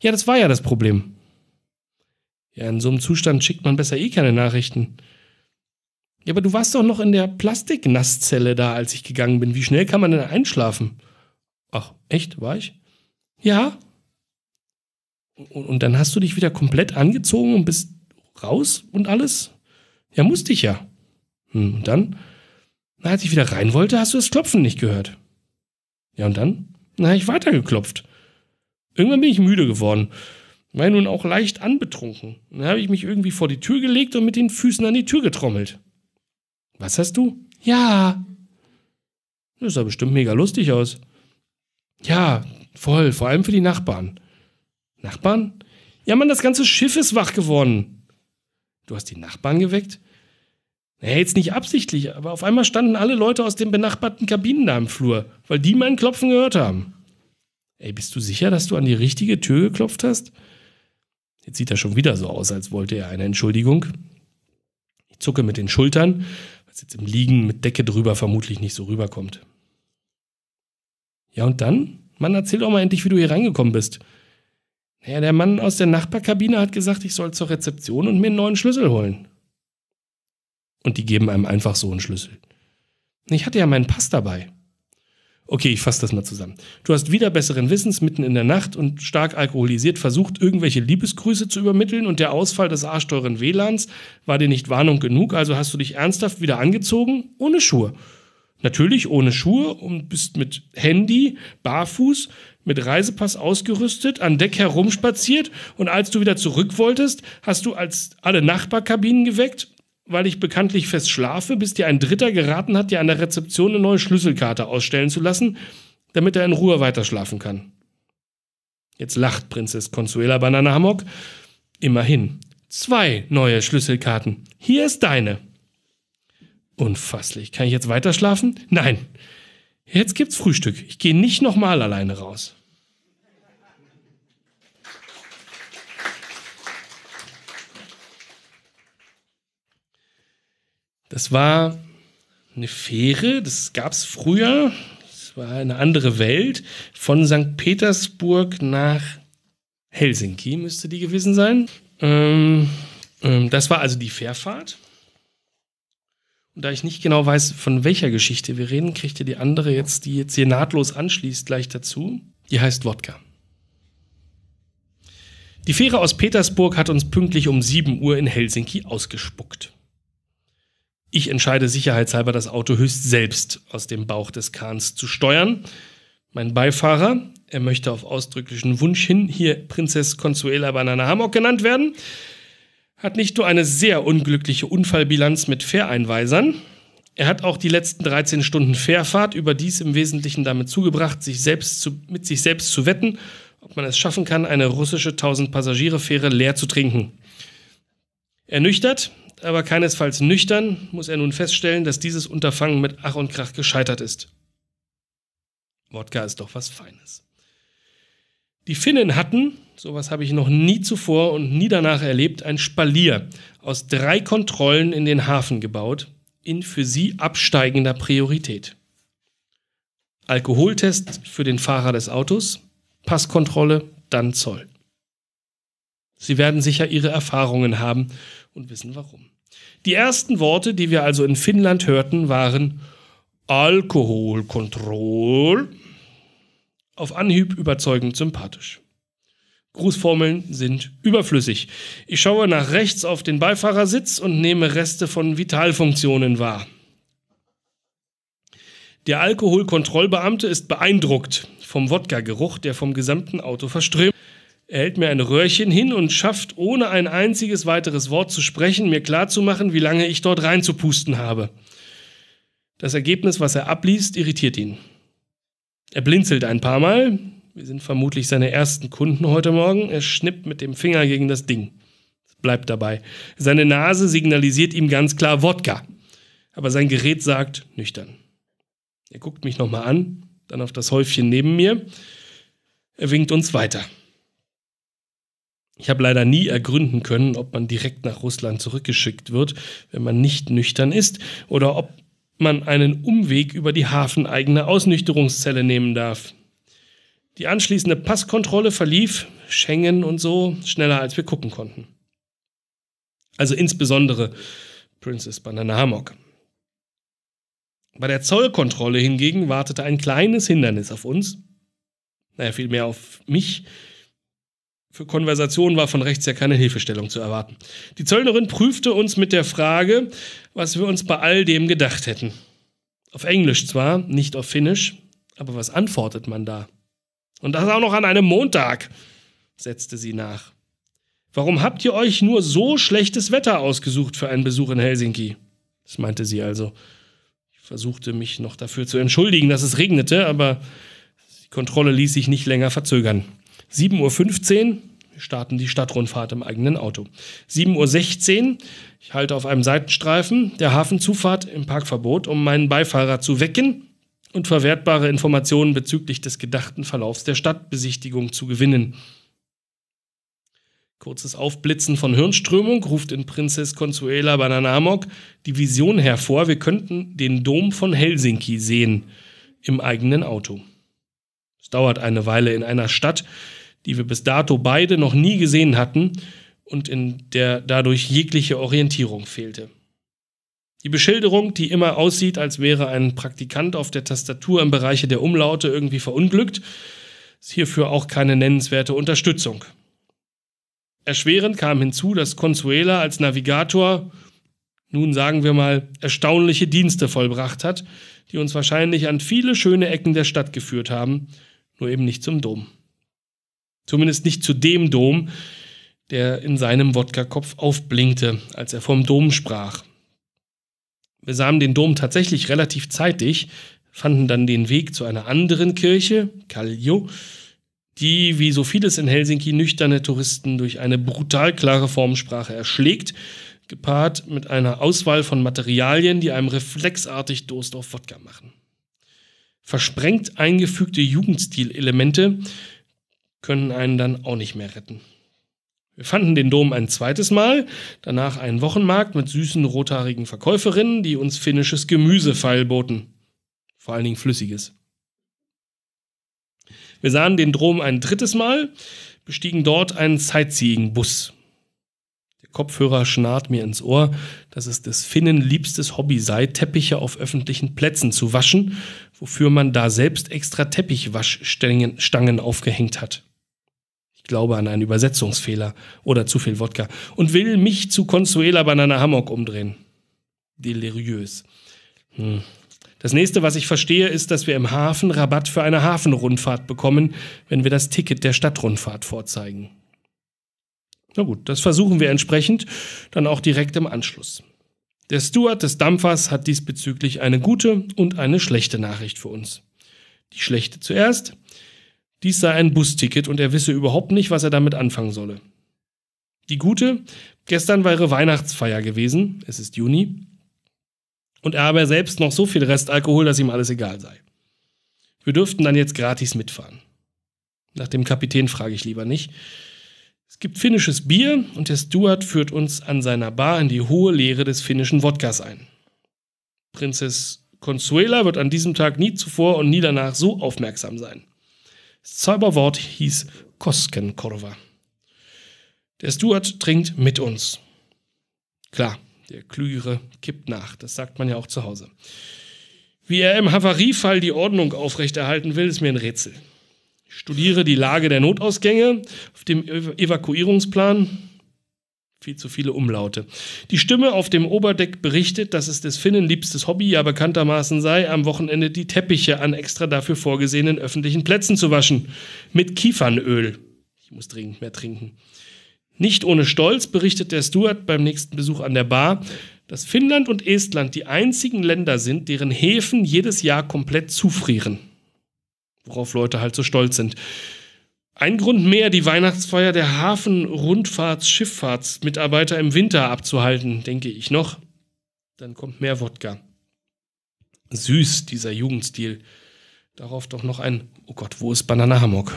Ja, das war ja das Problem. Ja, in so einem Zustand schickt man besser eh keine Nachrichten. Ja, aber du warst doch noch in der Plastiknasszelle da, als ich gegangen bin. Wie schnell kann man denn einschlafen? Ach, echt, war ich? Ja, und, und dann hast du dich wieder komplett angezogen und bist raus und alles? Ja, musste ich ja. Hm, und dann? Na, als ich wieder rein wollte, hast du das Klopfen nicht gehört. Ja, und dann? Na, ich weitergeklopft. Irgendwann bin ich müde geworden. War nun auch leicht anbetrunken. Dann habe ich mich irgendwie vor die Tür gelegt und mit den Füßen an die Tür getrommelt. Was hast du? Ja. Das sah bestimmt mega lustig aus. Ja, voll, vor allem für die Nachbarn. Nachbarn? Ja, Mann, das ganze Schiff ist wach geworden. Du hast die Nachbarn geweckt? Naja, jetzt nicht absichtlich, aber auf einmal standen alle Leute aus den benachbarten Kabinen da im Flur, weil die mein Klopfen gehört haben. Ey, bist du sicher, dass du an die richtige Tür geklopft hast? Jetzt sieht er schon wieder so aus, als wollte er eine Entschuldigung. Ich zucke mit den Schultern, was jetzt im Liegen mit Decke drüber vermutlich nicht so rüberkommt. Ja, und dann? Mann, erzähl doch mal endlich, wie du hier reingekommen bist. Ja, der Mann aus der Nachbarkabine hat gesagt, ich soll zur Rezeption und mir einen neuen Schlüssel holen. Und die geben einem einfach so einen Schlüssel. Ich hatte ja meinen Pass dabei. Okay, ich fasse das mal zusammen. Du hast wieder besseren Wissens mitten in der Nacht und stark alkoholisiert versucht, irgendwelche Liebesgrüße zu übermitteln und der Ausfall des arschteuren WLANs war dir nicht Warnung genug, also hast du dich ernsthaft wieder angezogen, ohne Schuhe. Natürlich ohne Schuhe und bist mit Handy, barfuß, mit Reisepass ausgerüstet, an Deck herumspaziert und als du wieder zurück wolltest, hast du als alle Nachbarkabinen geweckt, weil ich bekanntlich fest schlafe, bis dir ein Dritter geraten hat, dir an der Rezeption eine neue Schlüsselkarte ausstellen zu lassen, damit er in Ruhe weiterschlafen kann. Jetzt lacht Prinzess Consuela Banana Hammock. Immerhin. Zwei neue Schlüsselkarten. Hier ist deine. Unfasslich. Kann ich jetzt weiterschlafen? Nein. Jetzt gibt's Frühstück. Ich gehe nicht nochmal alleine raus. Das war eine Fähre, das gab es früher. Das war eine andere Welt. Von St. Petersburg nach Helsinki müsste die gewesen sein. Ähm, ähm, das war also die Fährfahrt. Und da ich nicht genau weiß, von welcher Geschichte wir reden, kriegt ihr die andere jetzt, die jetzt hier nahtlos anschließt, gleich dazu. Die heißt Wodka. Die Fähre aus Petersburg hat uns pünktlich um 7 Uhr in Helsinki ausgespuckt. Ich entscheide sicherheitshalber, das Auto höchst selbst aus dem Bauch des Kahns zu steuern. Mein Beifahrer, er möchte auf ausdrücklichen Wunsch hin hier Prinzess Consuela Banana Hammock genannt werden, hat nicht nur eine sehr unglückliche Unfallbilanz mit Fähreinweisern, er hat auch die letzten 13 Stunden Fährfahrt überdies im Wesentlichen damit zugebracht, sich selbst zu, mit sich selbst zu wetten, ob man es schaffen kann, eine russische 1000-Passagiere-Fähre leer zu trinken. Ernüchtert aber keinesfalls nüchtern, muss er nun feststellen, dass dieses Unterfangen mit Ach und Krach gescheitert ist. Wodka ist doch was Feines. Die Finnen hatten, sowas habe ich noch nie zuvor und nie danach erlebt, ein Spalier aus drei Kontrollen in den Hafen gebaut, in für sie absteigender Priorität. Alkoholtest für den Fahrer des Autos, Passkontrolle, dann Zoll. Sie werden sicher ihre Erfahrungen haben und wissen warum. Die ersten Worte, die wir also in Finnland hörten, waren Alkoholkontroll. Auf Anhieb überzeugend sympathisch. Grußformeln sind überflüssig. Ich schaue nach rechts auf den Beifahrersitz und nehme Reste von Vitalfunktionen wahr. Der Alkoholkontrollbeamte ist beeindruckt vom Wodka-Geruch, der vom gesamten Auto verströmt. Er hält mir ein Röhrchen hin und schafft, ohne ein einziges weiteres Wort zu sprechen, mir klarzumachen, wie lange ich dort reinzupusten habe. Das Ergebnis, was er abliest, irritiert ihn. Er blinzelt ein paar Mal. Wir sind vermutlich seine ersten Kunden heute Morgen. Er schnippt mit dem Finger gegen das Ding. Es bleibt dabei. Seine Nase signalisiert ihm ganz klar Wodka. Aber sein Gerät sagt nüchtern. Er guckt mich nochmal an, dann auf das Häufchen neben mir. Er winkt uns weiter. Ich habe leider nie ergründen können, ob man direkt nach Russland zurückgeschickt wird, wenn man nicht nüchtern ist, oder ob man einen Umweg über die hafeneigene Ausnüchterungszelle nehmen darf. Die anschließende Passkontrolle verlief, Schengen und so, schneller als wir gucken konnten. Also insbesondere Princess Banana Hammock. Bei der Zollkontrolle hingegen wartete ein kleines Hindernis auf uns, naja, vielmehr auf mich, für Konversationen war von rechts ja keine Hilfestellung zu erwarten. Die Zöllnerin prüfte uns mit der Frage, was wir uns bei all dem gedacht hätten. Auf Englisch zwar, nicht auf Finnisch, aber was antwortet man da? Und das auch noch an einem Montag, setzte sie nach. Warum habt ihr euch nur so schlechtes Wetter ausgesucht für einen Besuch in Helsinki? Das meinte sie also. Ich versuchte mich noch dafür zu entschuldigen, dass es regnete, aber die Kontrolle ließ sich nicht länger verzögern. 7.15 Uhr starten die Stadtrundfahrt im eigenen Auto. 7.16 Uhr, ich halte auf einem Seitenstreifen der Hafenzufahrt im Parkverbot, um meinen Beifahrer zu wecken und verwertbare Informationen bezüglich des gedachten Verlaufs der Stadtbesichtigung zu gewinnen. Kurzes Aufblitzen von Hirnströmung ruft in Prinzess Consuela Bananamok die Vision hervor, wir könnten den Dom von Helsinki sehen im eigenen Auto. Es dauert eine Weile in einer Stadt, die wir bis dato beide noch nie gesehen hatten und in der dadurch jegliche Orientierung fehlte. Die Beschilderung, die immer aussieht, als wäre ein Praktikant auf der Tastatur im Bereich der Umlaute irgendwie verunglückt, ist hierfür auch keine nennenswerte Unterstützung. Erschwerend kam hinzu, dass Consuela als Navigator, nun sagen wir mal, erstaunliche Dienste vollbracht hat, die uns wahrscheinlich an viele schöne Ecken der Stadt geführt haben nur eben nicht zum Dom. Zumindest nicht zu dem Dom, der in seinem Wodka-Kopf aufblinkte, als er vom Dom sprach. Wir sahen den Dom tatsächlich relativ zeitig, fanden dann den Weg zu einer anderen Kirche, Kallio, die wie so vieles in Helsinki nüchterne Touristen durch eine brutal klare Formsprache erschlägt, gepaart mit einer Auswahl von Materialien, die einem reflexartig Durst auf Wodka machen. Versprengt eingefügte Jugendstil-Elemente können einen dann auch nicht mehr retten. Wir fanden den Dom ein zweites Mal, danach einen Wochenmarkt mit süßen rothaarigen Verkäuferinnen, die uns finnisches Gemüse feilboten. Vor allen Dingen flüssiges. Wir sahen den Dom ein drittes Mal, bestiegen dort einen Sightseeing-Bus. Der Kopfhörer schnarrt mir ins Ohr, dass es des Finnen liebstes Hobby sei, Teppiche auf öffentlichen Plätzen zu waschen wofür man da selbst extra Teppichwaschstangen aufgehängt hat. Ich glaube an einen Übersetzungsfehler oder zu viel Wodka und will mich zu Consuela Banana Hammock umdrehen. Deliriös. Hm. Das nächste, was ich verstehe, ist, dass wir im Hafen Rabatt für eine Hafenrundfahrt bekommen, wenn wir das Ticket der Stadtrundfahrt vorzeigen. Na gut, das versuchen wir entsprechend dann auch direkt im Anschluss. Der Steward des Dampfers hat diesbezüglich eine gute und eine schlechte Nachricht für uns. Die schlechte zuerst. Dies sei ein Busticket und er wisse überhaupt nicht, was er damit anfangen solle. Die gute, gestern war ihre Weihnachtsfeier gewesen, es ist Juni, und er habe selbst noch so viel Restalkohol, dass ihm alles egal sei. Wir dürften dann jetzt gratis mitfahren. Nach dem Kapitän frage ich lieber nicht. Es gibt finnisches Bier und der Steward führt uns an seiner Bar in die hohe Leere des finnischen Wodkas ein. Prinzess Consuela wird an diesem Tag nie zuvor und nie danach so aufmerksam sein. Das Zauberwort hieß Koskenkorva. Der Steward trinkt mit uns. Klar, der Klügere kippt nach, das sagt man ja auch zu Hause. Wie er im Havariefall die Ordnung aufrechterhalten will, ist mir ein Rätsel. Studiere die Lage der Notausgänge auf dem Evakuierungsplan. Viel zu viele Umlaute. Die Stimme auf dem Oberdeck berichtet, dass es des Finnen liebstes Hobby ja bekanntermaßen sei, am Wochenende die Teppiche an extra dafür vorgesehenen öffentlichen Plätzen zu waschen. Mit Kiefernöl. Ich muss dringend mehr trinken. Nicht ohne Stolz berichtet der Stuart beim nächsten Besuch an der Bar, dass Finnland und Estland die einzigen Länder sind, deren Häfen jedes Jahr komplett zufrieren worauf Leute halt so stolz sind. Ein Grund mehr, die Weihnachtsfeier der Hafen-Rundfahrts-Schifffahrtsmitarbeiter im Winter abzuhalten, denke ich noch. Dann kommt mehr Wodka. Süß, dieser Jugendstil. Darauf doch noch ein, oh Gott, wo ist Banana Hammock?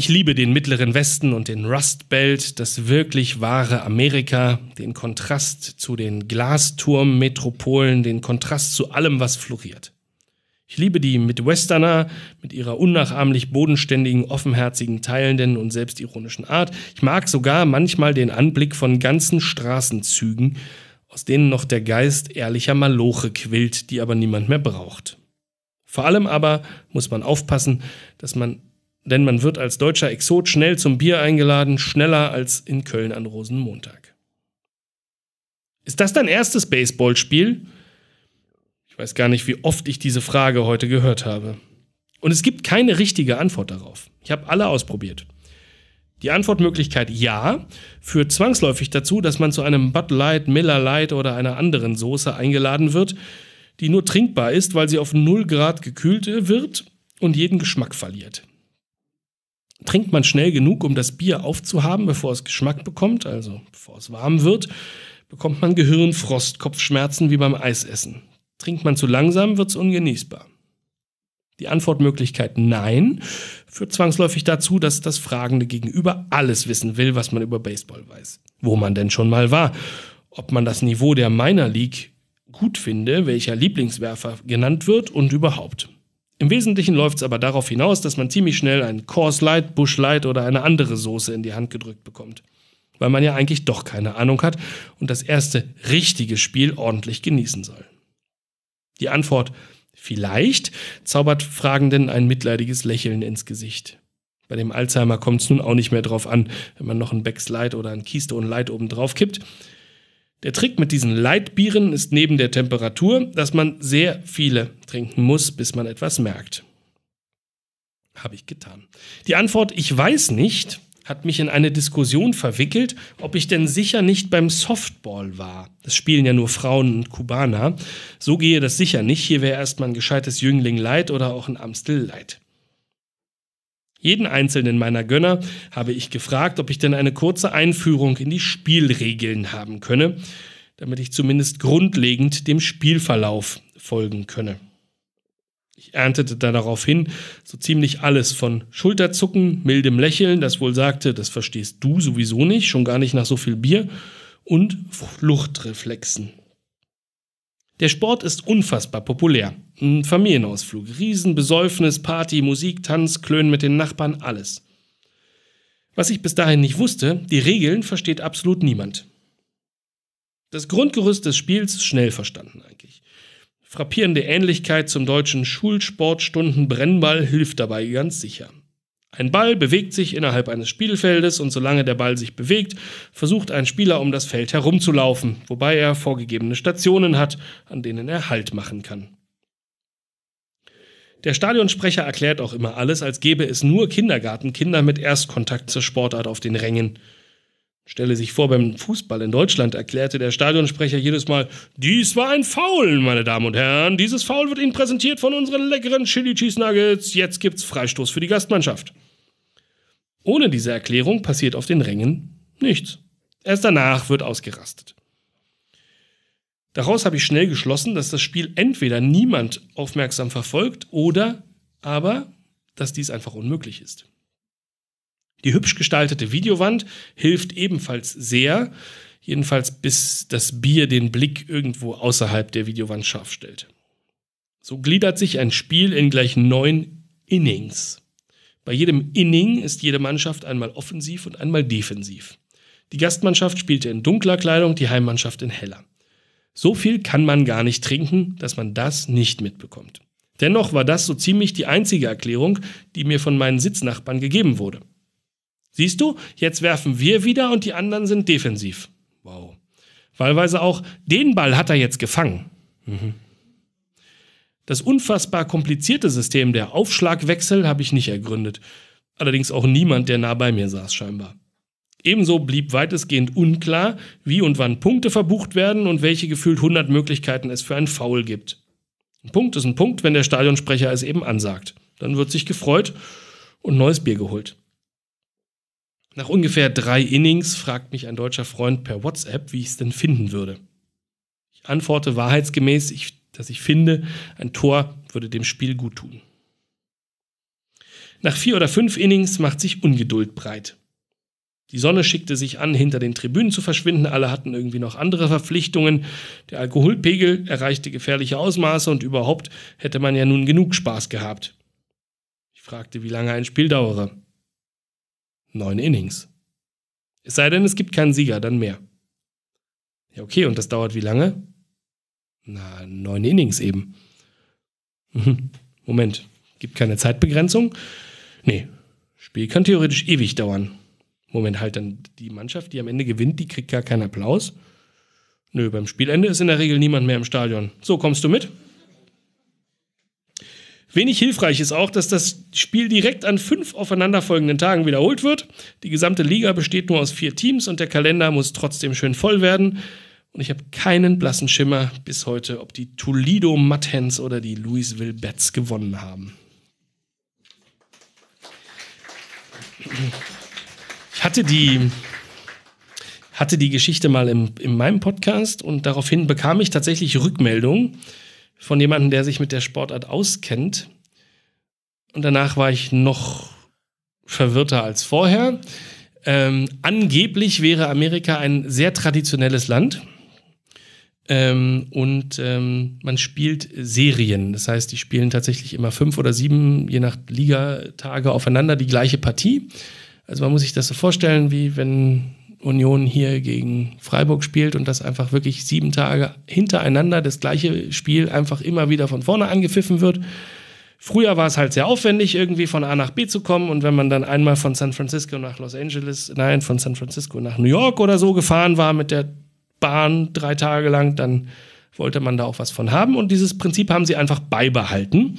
Ich liebe den Mittleren Westen und den Rust Belt, das wirklich wahre Amerika, den Kontrast zu den Glasturm-Metropolen, den Kontrast zu allem, was floriert. Ich liebe die Midwesterner mit ihrer unnachahmlich bodenständigen, offenherzigen, teilenden und selbstironischen Art. Ich mag sogar manchmal den Anblick von ganzen Straßenzügen, aus denen noch der Geist ehrlicher Maloche quillt, die aber niemand mehr braucht. Vor allem aber muss man aufpassen, dass man denn man wird als deutscher Exot schnell zum Bier eingeladen, schneller als in Köln an Rosenmontag. Ist das dein erstes Baseballspiel? Ich weiß gar nicht, wie oft ich diese Frage heute gehört habe. Und es gibt keine richtige Antwort darauf. Ich habe alle ausprobiert. Die Antwortmöglichkeit Ja führt zwangsläufig dazu, dass man zu einem Bud Light, Miller Light oder einer anderen Soße eingeladen wird, die nur trinkbar ist, weil sie auf 0 Grad gekühlt wird und jeden Geschmack verliert trinkt man schnell genug, um das Bier aufzuhaben, bevor es Geschmack bekommt, also bevor es warm wird, bekommt man Gehirnfrost, Kopfschmerzen wie beim Eisessen. Trinkt man zu langsam, wird es ungenießbar. Die Antwortmöglichkeit Nein führt zwangsläufig dazu, dass das fragende Gegenüber alles wissen will, was man über Baseball weiß. Wo man denn schon mal war, ob man das Niveau der Minor League gut finde, welcher Lieblingswerfer genannt wird und überhaupt. Im Wesentlichen läuft es aber darauf hinaus, dass man ziemlich schnell ein Coors Light, Bush Light oder eine andere Soße in die Hand gedrückt bekommt. Weil man ja eigentlich doch keine Ahnung hat und das erste richtige Spiel ordentlich genießen soll. Die Antwort vielleicht zaubert Fragenden ein mitleidiges Lächeln ins Gesicht. Bei dem Alzheimer kommt es nun auch nicht mehr drauf an, wenn man noch ein Becks Light oder ein Keystone Light oben drauf kippt. Der Trick mit diesen Leitbieren ist neben der Temperatur, dass man sehr viele trinken muss, bis man etwas merkt. Habe ich getan. Die Antwort Ich weiß nicht hat mich in eine Diskussion verwickelt, ob ich denn sicher nicht beim Softball war. Das spielen ja nur Frauen und Kubaner. So gehe das sicher nicht. Hier wäre erstmal ein gescheites Jüngling leid oder auch ein Amstel leid. Jeden einzelnen meiner Gönner habe ich gefragt, ob ich denn eine kurze Einführung in die Spielregeln haben könne, damit ich zumindest grundlegend dem Spielverlauf folgen könne. Ich erntete daraufhin so ziemlich alles von Schulterzucken, mildem Lächeln, das wohl sagte, das verstehst du sowieso nicht, schon gar nicht nach so viel Bier, und Fluchtreflexen. Der Sport ist unfassbar populär. Ein Familienausflug, Riesenbesäufnis, Party, Musik, Tanz, Klönen mit den Nachbarn, alles. Was ich bis dahin nicht wusste, die Regeln versteht absolut niemand. Das Grundgerüst des Spiels ist schnell verstanden eigentlich. Frappierende Ähnlichkeit zum deutschen Schulsportstunden Brennball hilft dabei ganz sicher. Ein Ball bewegt sich innerhalb eines Spielfeldes und solange der Ball sich bewegt, versucht ein Spieler um das Feld herumzulaufen, wobei er vorgegebene Stationen hat, an denen er Halt machen kann. Der Stadionsprecher erklärt auch immer alles, als gäbe es nur Kindergartenkinder mit Erstkontakt zur Sportart auf den Rängen. Stelle sich vor, beim Fußball in Deutschland erklärte der Stadionsprecher jedes Mal, dies war ein Foul, meine Damen und Herren. Dieses Foul wird Ihnen präsentiert von unseren leckeren Chili Cheese Nuggets. Jetzt gibt's Freistoß für die Gastmannschaft. Ohne diese Erklärung passiert auf den Rängen nichts. Erst danach wird ausgerastet. Daraus habe ich schnell geschlossen, dass das Spiel entweder niemand aufmerksam verfolgt oder aber, dass dies einfach unmöglich ist. Die hübsch gestaltete Videowand hilft ebenfalls sehr, jedenfalls bis das Bier den Blick irgendwo außerhalb der Videowand scharf stellt. So gliedert sich ein Spiel in gleich neun Innings. Bei jedem Inning ist jede Mannschaft einmal offensiv und einmal defensiv. Die Gastmannschaft spielte in dunkler Kleidung, die Heimmannschaft in heller. So viel kann man gar nicht trinken, dass man das nicht mitbekommt. Dennoch war das so ziemlich die einzige Erklärung, die mir von meinen Sitznachbarn gegeben wurde. Siehst du, jetzt werfen wir wieder und die anderen sind defensiv. Wow. Wahlweise auch, den Ball hat er jetzt gefangen. Mhm. Das unfassbar komplizierte System der Aufschlagwechsel habe ich nicht ergründet. Allerdings auch niemand, der nah bei mir saß, scheinbar. Ebenso blieb weitestgehend unklar, wie und wann Punkte verbucht werden und welche gefühlt 100 Möglichkeiten es für ein Foul gibt. Ein Punkt ist ein Punkt, wenn der Stadionsprecher es eben ansagt. Dann wird sich gefreut und neues Bier geholt. Nach ungefähr drei Innings fragt mich ein deutscher Freund per WhatsApp, wie ich es denn finden würde. Ich antworte wahrheitsgemäß, ich, dass ich finde, ein Tor würde dem Spiel gut tun. Nach vier oder fünf Innings macht sich Ungeduld breit. Die Sonne schickte sich an, hinter den Tribünen zu verschwinden, alle hatten irgendwie noch andere Verpflichtungen, der Alkoholpegel erreichte gefährliche Ausmaße und überhaupt hätte man ja nun genug Spaß gehabt. Ich fragte, wie lange ein Spiel dauere neun Innings. Es sei denn, es gibt keinen Sieger, dann mehr. Ja, okay, und das dauert wie lange? Na, neun Innings eben. Mhm. Moment, gibt keine Zeitbegrenzung? Nee, Spiel kann theoretisch ewig dauern. Moment, halt, dann die Mannschaft, die am Ende gewinnt, die kriegt gar keinen Applaus. Nö, beim Spielende ist in der Regel niemand mehr im Stadion. So, kommst du mit? Wenig hilfreich ist auch, dass das Spiel direkt an fünf aufeinanderfolgenden Tagen wiederholt wird. Die gesamte Liga besteht nur aus vier Teams und der Kalender muss trotzdem schön voll werden. Und ich habe keinen blassen Schimmer bis heute, ob die Toledo Mudhens oder die Louisville Bats gewonnen haben. Ich hatte die, hatte die Geschichte mal im, in meinem Podcast und daraufhin bekam ich tatsächlich Rückmeldungen von jemandem, der sich mit der Sportart auskennt. Und danach war ich noch verwirrter als vorher. Ähm, angeblich wäre Amerika ein sehr traditionelles Land. Ähm, und ähm, man spielt Serien. Das heißt, die spielen tatsächlich immer fünf oder sieben, je nach Ligatage, aufeinander, die gleiche Partie. Also man muss sich das so vorstellen, wie wenn Union hier gegen Freiburg spielt und das einfach wirklich sieben Tage hintereinander das gleiche Spiel einfach immer wieder von vorne angepfiffen wird. Früher war es halt sehr aufwendig, irgendwie von A nach B zu kommen. Und wenn man dann einmal von San Francisco nach Los Angeles, nein, von San Francisco nach New York oder so gefahren war mit der Bahn drei Tage lang, dann wollte man da auch was von haben. Und dieses Prinzip haben sie einfach beibehalten.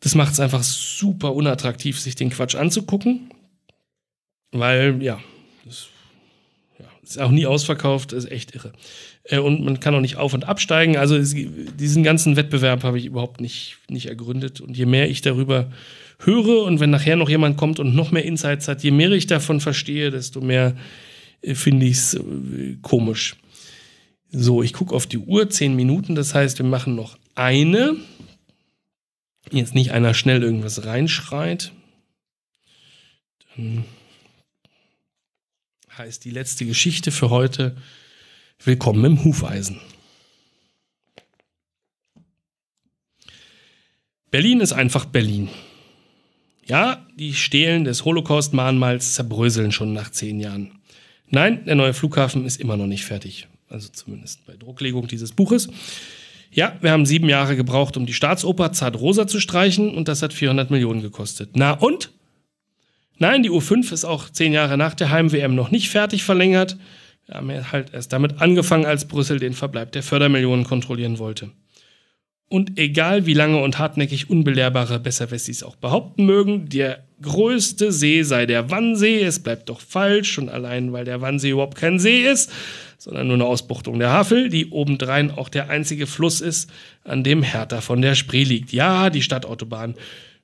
Das macht es einfach super unattraktiv, sich den Quatsch anzugucken. Weil, ja, das ist auch nie ausverkauft, ist echt irre. Äh, und man kann auch nicht auf- und absteigen. Also diesen ganzen Wettbewerb habe ich überhaupt nicht, nicht ergründet. Und je mehr ich darüber höre und wenn nachher noch jemand kommt und noch mehr Insights hat, je mehr ich davon verstehe, desto mehr äh, finde ich es äh, komisch. So, ich gucke auf die Uhr, zehn Minuten. Das heißt, wir machen noch eine. Jetzt nicht einer schnell irgendwas reinschreit. Dann heißt die letzte Geschichte für heute Willkommen im Hufeisen. Berlin ist einfach Berlin. Ja, die Stelen des Holocaust-Mahnmals zerbröseln schon nach zehn Jahren. Nein, der neue Flughafen ist immer noch nicht fertig. Also zumindest bei Drucklegung dieses Buches. Ja, wir haben sieben Jahre gebraucht, um die Staatsoper zart rosa zu streichen und das hat 400 Millionen gekostet. Na und? Nein, die U5 ist auch zehn Jahre nach der Heim-WM noch nicht fertig verlängert. Wir haben halt erst damit angefangen, als Brüssel den Verbleib der Fördermillionen kontrollieren wollte. Und egal wie lange und hartnäckig unbelehrbare Besserwessis auch behaupten mögen, der größte See sei der Wannsee, es bleibt doch falsch und allein weil der Wannsee überhaupt kein See ist, sondern nur eine Ausbuchtung der Havel, die obendrein auch der einzige Fluss ist, an dem Hertha von der Spree liegt. Ja, die Stadtautobahn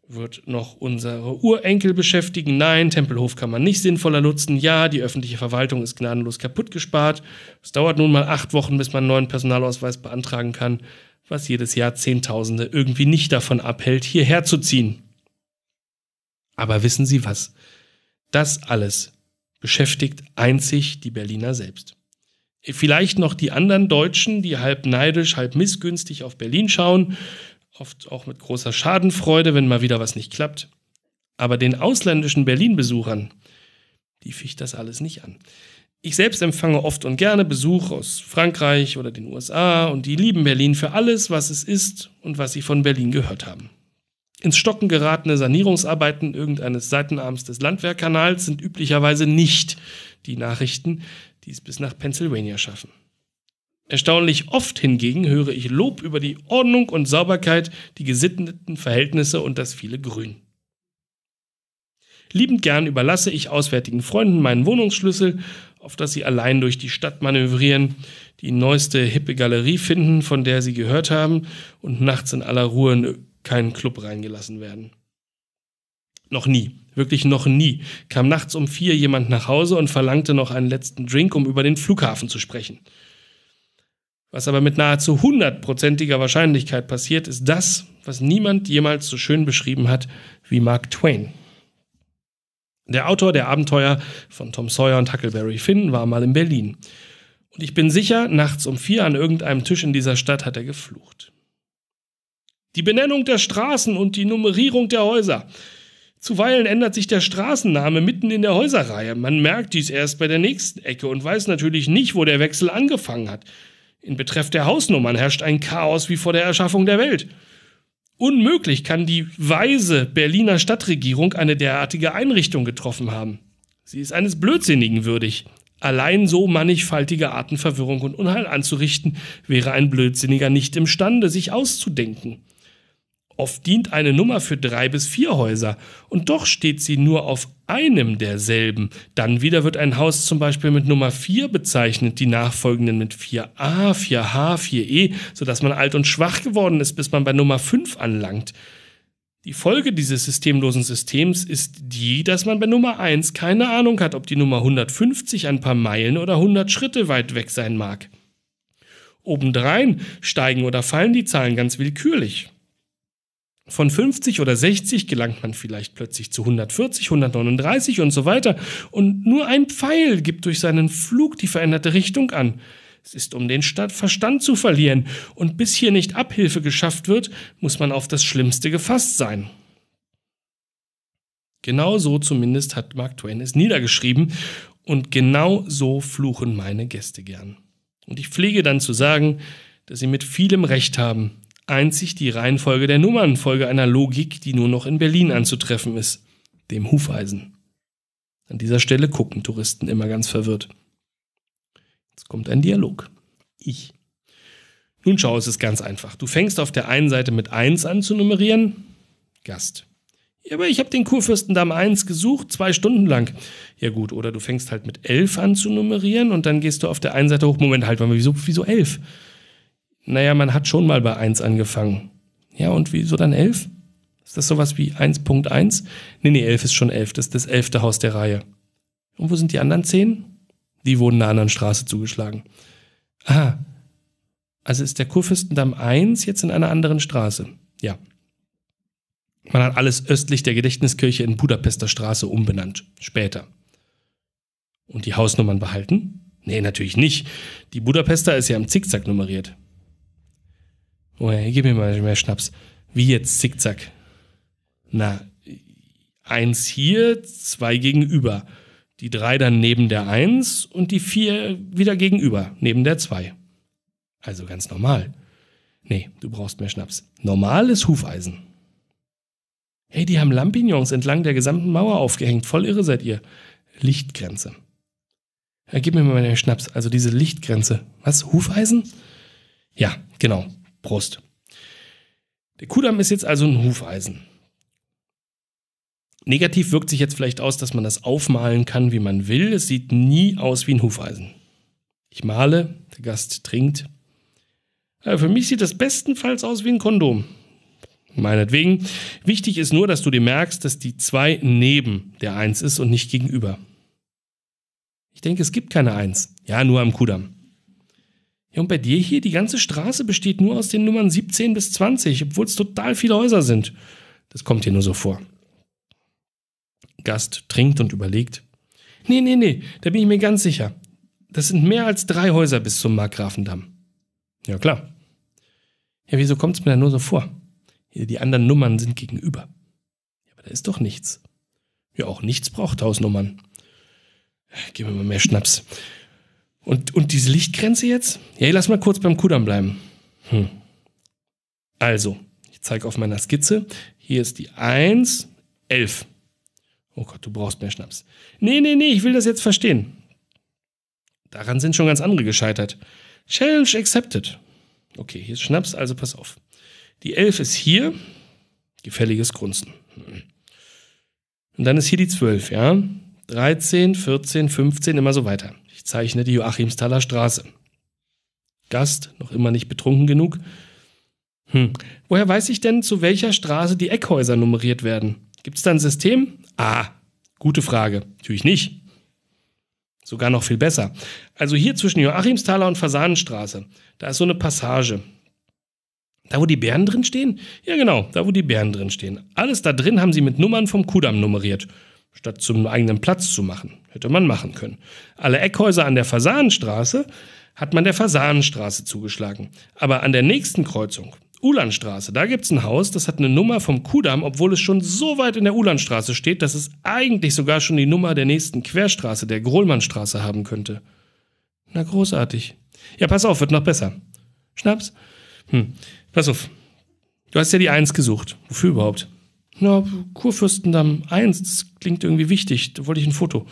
wird noch unsere Urenkel beschäftigen. Nein, Tempelhof kann man nicht sinnvoller nutzen. Ja, die öffentliche Verwaltung ist gnadenlos kaputt gespart. Es dauert nun mal acht Wochen, bis man einen neuen Personalausweis beantragen kann, was jedes Jahr Zehntausende irgendwie nicht davon abhält, hierher zu ziehen. Aber wissen Sie was? Das alles beschäftigt einzig die Berliner selbst. Vielleicht noch die anderen Deutschen, die halb neidisch, halb missgünstig auf Berlin schauen, oft auch mit großer Schadenfreude, wenn mal wieder was nicht klappt. Aber den ausländischen Berlin-Besuchern, die ficht das alles nicht an. Ich selbst empfange oft und gerne Besuch aus Frankreich oder den USA und die lieben Berlin für alles, was es ist und was sie von Berlin gehört haben. Ins Stocken geratene Sanierungsarbeiten irgendeines Seitenarms des Landwehrkanals sind üblicherweise nicht die Nachrichten, die es bis nach Pennsylvania schaffen. Erstaunlich oft hingegen höre ich Lob über die Ordnung und Sauberkeit, die gesitteten Verhältnisse und das viele Grün. Liebend gern überlasse ich auswärtigen Freunden meinen Wohnungsschlüssel, auf das sie allein durch die Stadt manövrieren, die neueste hippe Galerie finden, von der sie gehört haben, und nachts in aller Ruhe in keinen Club reingelassen werden. Noch nie, wirklich noch nie, kam nachts um vier jemand nach Hause und verlangte noch einen letzten Drink, um über den Flughafen zu sprechen. Was aber mit nahezu hundertprozentiger Wahrscheinlichkeit passiert, ist das, was niemand jemals so schön beschrieben hat wie Mark Twain. Der Autor der Abenteuer von Tom Sawyer und Huckleberry Finn war mal in Berlin. Und ich bin sicher, nachts um vier an irgendeinem Tisch in dieser Stadt hat er geflucht. Die Benennung der Straßen und die Nummerierung der Häuser. Zuweilen ändert sich der Straßenname mitten in der Häuserreihe. Man merkt dies erst bei der nächsten Ecke und weiß natürlich nicht, wo der Wechsel angefangen hat. In Betreff der Hausnummern herrscht ein Chaos wie vor der Erschaffung der Welt. Unmöglich kann die weise Berliner Stadtregierung eine derartige Einrichtung getroffen haben. Sie ist eines Blödsinnigen würdig. Allein so mannigfaltige Arten Verwirrung und Unheil anzurichten, wäre ein Blödsinniger nicht imstande, sich auszudenken. Oft dient eine Nummer für drei bis vier Häuser und doch steht sie nur auf einem derselben. Dann wieder wird ein Haus zum Beispiel mit Nummer 4 bezeichnet, die nachfolgenden mit 4a, 4h, 4e, sodass man alt und schwach geworden ist, bis man bei Nummer 5 anlangt. Die Folge dieses systemlosen Systems ist die, dass man bei Nummer 1 keine Ahnung hat, ob die Nummer 150 ein paar Meilen oder 100 Schritte weit weg sein mag. Obendrein steigen oder fallen die Zahlen ganz willkürlich. Von 50 oder 60 gelangt man vielleicht plötzlich zu 140, 139 und so weiter. Und nur ein Pfeil gibt durch seinen Flug die veränderte Richtung an. Es ist um den Verstand zu verlieren. Und bis hier nicht Abhilfe geschafft wird, muss man auf das Schlimmste gefasst sein. Genau so zumindest hat Mark Twain es niedergeschrieben. Und genau so fluchen meine Gäste gern. Und ich pflege dann zu sagen, dass sie mit vielem Recht haben, einzig die Reihenfolge der Nummern Folge einer Logik, die nur noch in Berlin anzutreffen ist, dem Hufeisen. An dieser Stelle gucken Touristen immer ganz verwirrt. Jetzt kommt ein Dialog. Ich. Nun schau, es ist ganz einfach. Du fängst auf der einen Seite mit 1 an zu nummerieren. Gast. Ja, aber ich habe den Kurfürstendamm 1 gesucht, zwei Stunden lang. Ja gut, oder du fängst halt mit 11 an zu nummerieren und dann gehst du auf der einen Seite hoch. Moment, halt mal, wieso, wieso 11? Naja, man hat schon mal bei 1 angefangen. Ja, und wieso dann 11? Ist das sowas wie 1.1? Nee, nee, 11 ist schon 11. Das ist das elfte Haus der Reihe. Und wo sind die anderen 10? Die wurden einer anderen Straße zugeschlagen. Aha. Also ist der Kurfürstendamm 1 jetzt in einer anderen Straße? Ja. Man hat alles östlich der Gedächtniskirche in Budapester Straße umbenannt. Später. Und die Hausnummern behalten? Nee, natürlich nicht. Die Budapester ist ja im Zickzack nummeriert. Oh gib mir mal mehr Schnaps. Wie jetzt Zickzack? Na, eins hier, zwei gegenüber. Die drei dann neben der eins und die vier wieder gegenüber, neben der zwei. Also ganz normal. Nee, du brauchst mehr Schnaps. Normales Hufeisen. Hey, die haben Lampignons entlang der gesamten Mauer aufgehängt. Voll irre seid ihr. Lichtgrenze. Ja, gib mir mal den Schnaps. Also diese Lichtgrenze. Was? Hufeisen? Ja, genau. Brust. Der Kudamm ist jetzt also ein Hufeisen. Negativ wirkt sich jetzt vielleicht aus, dass man das aufmalen kann, wie man will. Es sieht nie aus wie ein Hufeisen. Ich male, der Gast trinkt. Aber äh, für mich sieht das bestenfalls aus wie ein Kondom. Meinetwegen. Wichtig ist nur, dass du dir merkst, dass die 2 neben der 1 ist und nicht gegenüber. Ich denke, es gibt keine 1. Ja, nur am Kudamm. Ja, und bei dir hier, die ganze Straße besteht nur aus den Nummern 17 bis 20, obwohl es total viele Häuser sind. Das kommt dir nur so vor. Gast trinkt und überlegt. Nee, nee, nee, da bin ich mir ganz sicher. Das sind mehr als drei Häuser bis zum Markgrafendamm. Ja, klar. Ja, wieso kommt es mir da nur so vor? Die anderen Nummern sind gegenüber. Ja, aber da ist doch nichts. Ja, auch nichts braucht Hausnummern. Gib mir mal mehr Schnaps. Und, und diese Lichtgrenze jetzt? Ja, lass mal kurz beim Kudamm bleiben. Hm. Also, ich zeige auf meiner Skizze. Hier ist die 1, 11. Oh Gott, du brauchst mehr Schnaps. Nee, nee, nee, ich will das jetzt verstehen. Daran sind schon ganz andere gescheitert. Challenge accepted. Okay, hier ist Schnaps, also pass auf. Die 11 ist hier. Gefälliges Grunzen. Hm. Und dann ist hier die 12, ja? 13, 14, 15, immer so weiter. Ich zeichne die Joachimsthaler Straße. Gast, noch immer nicht betrunken genug. Hm, woher weiß ich denn, zu welcher Straße die Eckhäuser nummeriert werden? Gibt es da ein System? Ah, gute Frage. Natürlich nicht. Sogar noch viel besser. Also hier zwischen Joachimsthaler und Fasanenstraße, da ist so eine Passage. Da, wo die Bären drin stehen? Ja, genau, da, wo die Bären drin stehen. Alles da drin haben sie mit Nummern vom Kudamm nummeriert statt zum eigenen Platz zu machen. Hätte man machen können. Alle Eckhäuser an der Fasanenstraße hat man der Fasanenstraße zugeschlagen. Aber an der nächsten Kreuzung, Ulanstraße, da gibt's ein Haus, das hat eine Nummer vom Kudamm, obwohl es schon so weit in der Ulanstraße steht, dass es eigentlich sogar schon die Nummer der nächsten Querstraße, der Grohlmannstraße, haben könnte. Na großartig. Ja, pass auf, wird noch besser. Schnaps? Hm, pass auf. Du hast ja die Eins gesucht. Wofür überhaupt? na, Kurfürstendamm 1, das klingt irgendwie wichtig, da wollte ich ein Foto.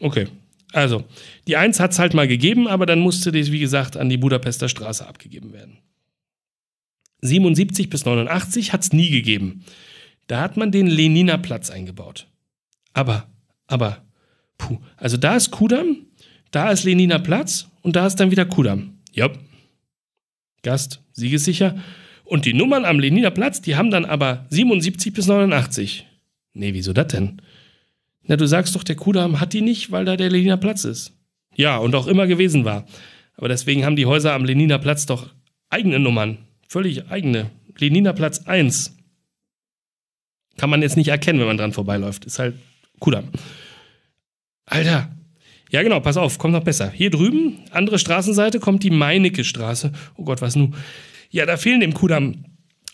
Okay. Also, die 1 hat es halt mal gegeben, aber dann musste die, wie gesagt, an die Budapester Straße abgegeben werden. 77 bis 89 hat es nie gegeben. Da hat man den Leniner Platz eingebaut. Aber, aber, puh, also da ist Kudam, da ist Leniner Platz und da ist dann wieder Kudam. Ja. Gast, siegessicher. Und die Nummern am Leniner Platz, die haben dann aber 77 bis 89. Nee, wieso das denn? Na, du sagst doch, der Kudamm hat die nicht, weil da der Leniner Platz ist. Ja, und auch immer gewesen war. Aber deswegen haben die Häuser am Leniner Platz doch eigene Nummern. Völlig eigene. Leniner Platz 1. Kann man jetzt nicht erkennen, wenn man dran vorbeiläuft. Ist halt Kudamm. Alter. Ja, genau, pass auf, kommt noch besser. Hier drüben, andere Straßenseite, kommt die Meinecke Straße. Oh Gott, was nun? Ja, da fehlen dem Kudamm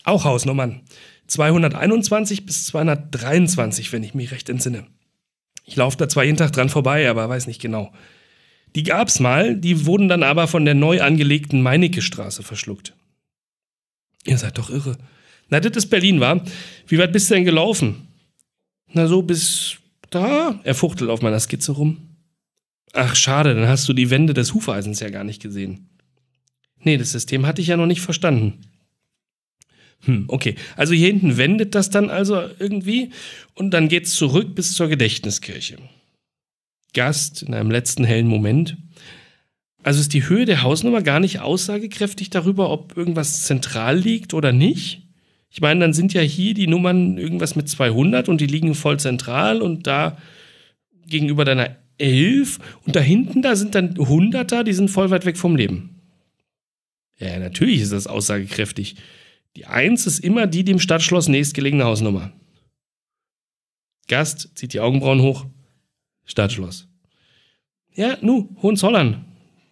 auch Hausnummern. 221 bis 223, wenn ich mich recht entsinne. Ich laufe da zwar jeden Tag dran vorbei, aber weiß nicht genau. Die gab's mal, die wurden dann aber von der neu angelegten Meinecke Straße verschluckt. Ihr seid doch irre. Na, das ist Berlin, war. Wie weit bist du denn gelaufen? Na, so bis da? Er fuchtelt auf meiner Skizze rum. Ach, schade, dann hast du die Wände des Hufeisens ja gar nicht gesehen. Nee, das System hatte ich ja noch nicht verstanden. Hm, okay. Also hier hinten wendet das dann also irgendwie und dann geht's zurück bis zur Gedächtniskirche. Gast in einem letzten hellen Moment. Also ist die Höhe der Hausnummer gar nicht aussagekräftig darüber, ob irgendwas zentral liegt oder nicht? Ich meine, dann sind ja hier die Nummern irgendwas mit 200 und die liegen voll zentral und da gegenüber deiner 11 und da hinten, da sind dann 100er, die sind voll weit weg vom Leben. Ja, natürlich ist das aussagekräftig. Die Eins ist immer die dem Stadtschloss nächstgelegene Hausnummer. Gast zieht die Augenbrauen hoch. Stadtschloss. Ja, nu, Hohenzollern.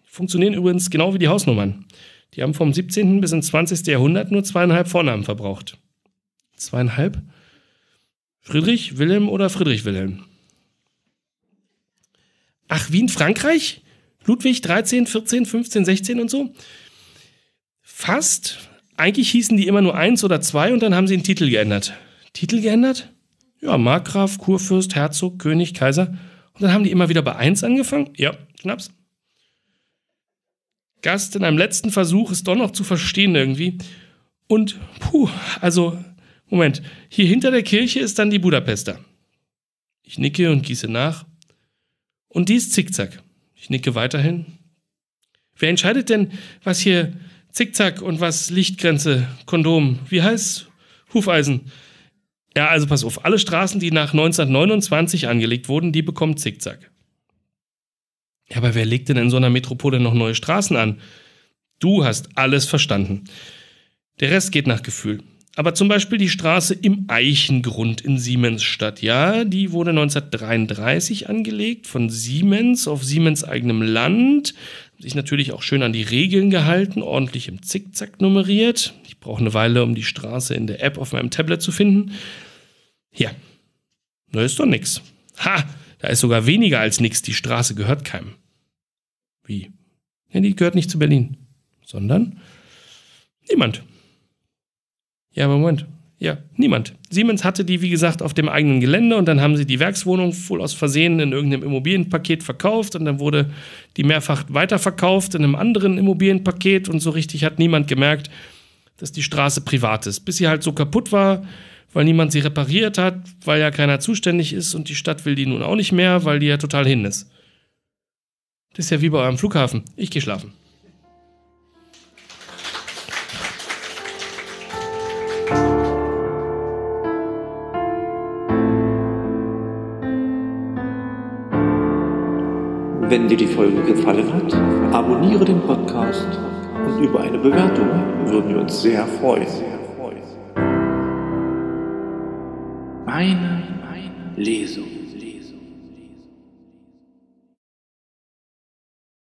Funktionieren übrigens genau wie die Hausnummern. Die haben vom 17. bis ins 20. Jahrhundert nur zweieinhalb Vornamen verbraucht. Zweieinhalb? Friedrich, Wilhelm oder Friedrich Wilhelm? Ach, Wien, Frankreich? Ludwig 13, 14, 15, 16 und so? fast. Eigentlich hießen die immer nur eins oder zwei und dann haben sie den Titel geändert. Titel geändert? Ja, Markgraf, Kurfürst, Herzog, König, Kaiser. Und dann haben die immer wieder bei eins angefangen. Ja, Schnaps. Gast in einem letzten Versuch ist doch noch zu verstehen irgendwie. Und, puh, also, Moment, hier hinter der Kirche ist dann die Budapester. Ich nicke und gieße nach. Und die ist zickzack. Ich nicke weiterhin. Wer entscheidet denn, was hier Zickzack und was, Lichtgrenze, Kondom, wie heißt Hufeisen. Ja, also pass auf, alle Straßen, die nach 1929 angelegt wurden, die bekommen Zickzack. Ja, aber wer legt denn in so einer Metropole noch neue Straßen an? Du hast alles verstanden. Der Rest geht nach Gefühl. Aber zum Beispiel die Straße im Eichengrund in Siemensstadt, ja, die wurde 1933 angelegt von Siemens auf Siemens eigenem Land sich natürlich auch schön an die Regeln gehalten, ordentlich im Zickzack nummeriert. Ich brauche eine Weile, um die Straße in der App auf meinem Tablet zu finden. Hier, da ist doch nix. Ha, da ist sogar weniger als nix. Die Straße gehört keinem. Wie? Ja, die gehört nicht zu Berlin, sondern niemand. Ja, aber Moment, ja, niemand. Siemens hatte die, wie gesagt, auf dem eigenen Gelände und dann haben sie die Werkswohnung wohl aus Versehen in irgendeinem Immobilienpaket verkauft und dann wurde die mehrfach weiterverkauft in einem anderen Immobilienpaket und so richtig hat niemand gemerkt, dass die Straße privat ist. Bis sie halt so kaputt war, weil niemand sie repariert hat, weil ja keiner zuständig ist und die Stadt will die nun auch nicht mehr, weil die ja total hin ist. Das ist ja wie bei eurem Flughafen. Ich gehe schlafen. Wenn dir die Folge gefallen hat, abonniere den Podcast und über eine Bewertung würden wir uns sehr freuen. Meine meine Lesung.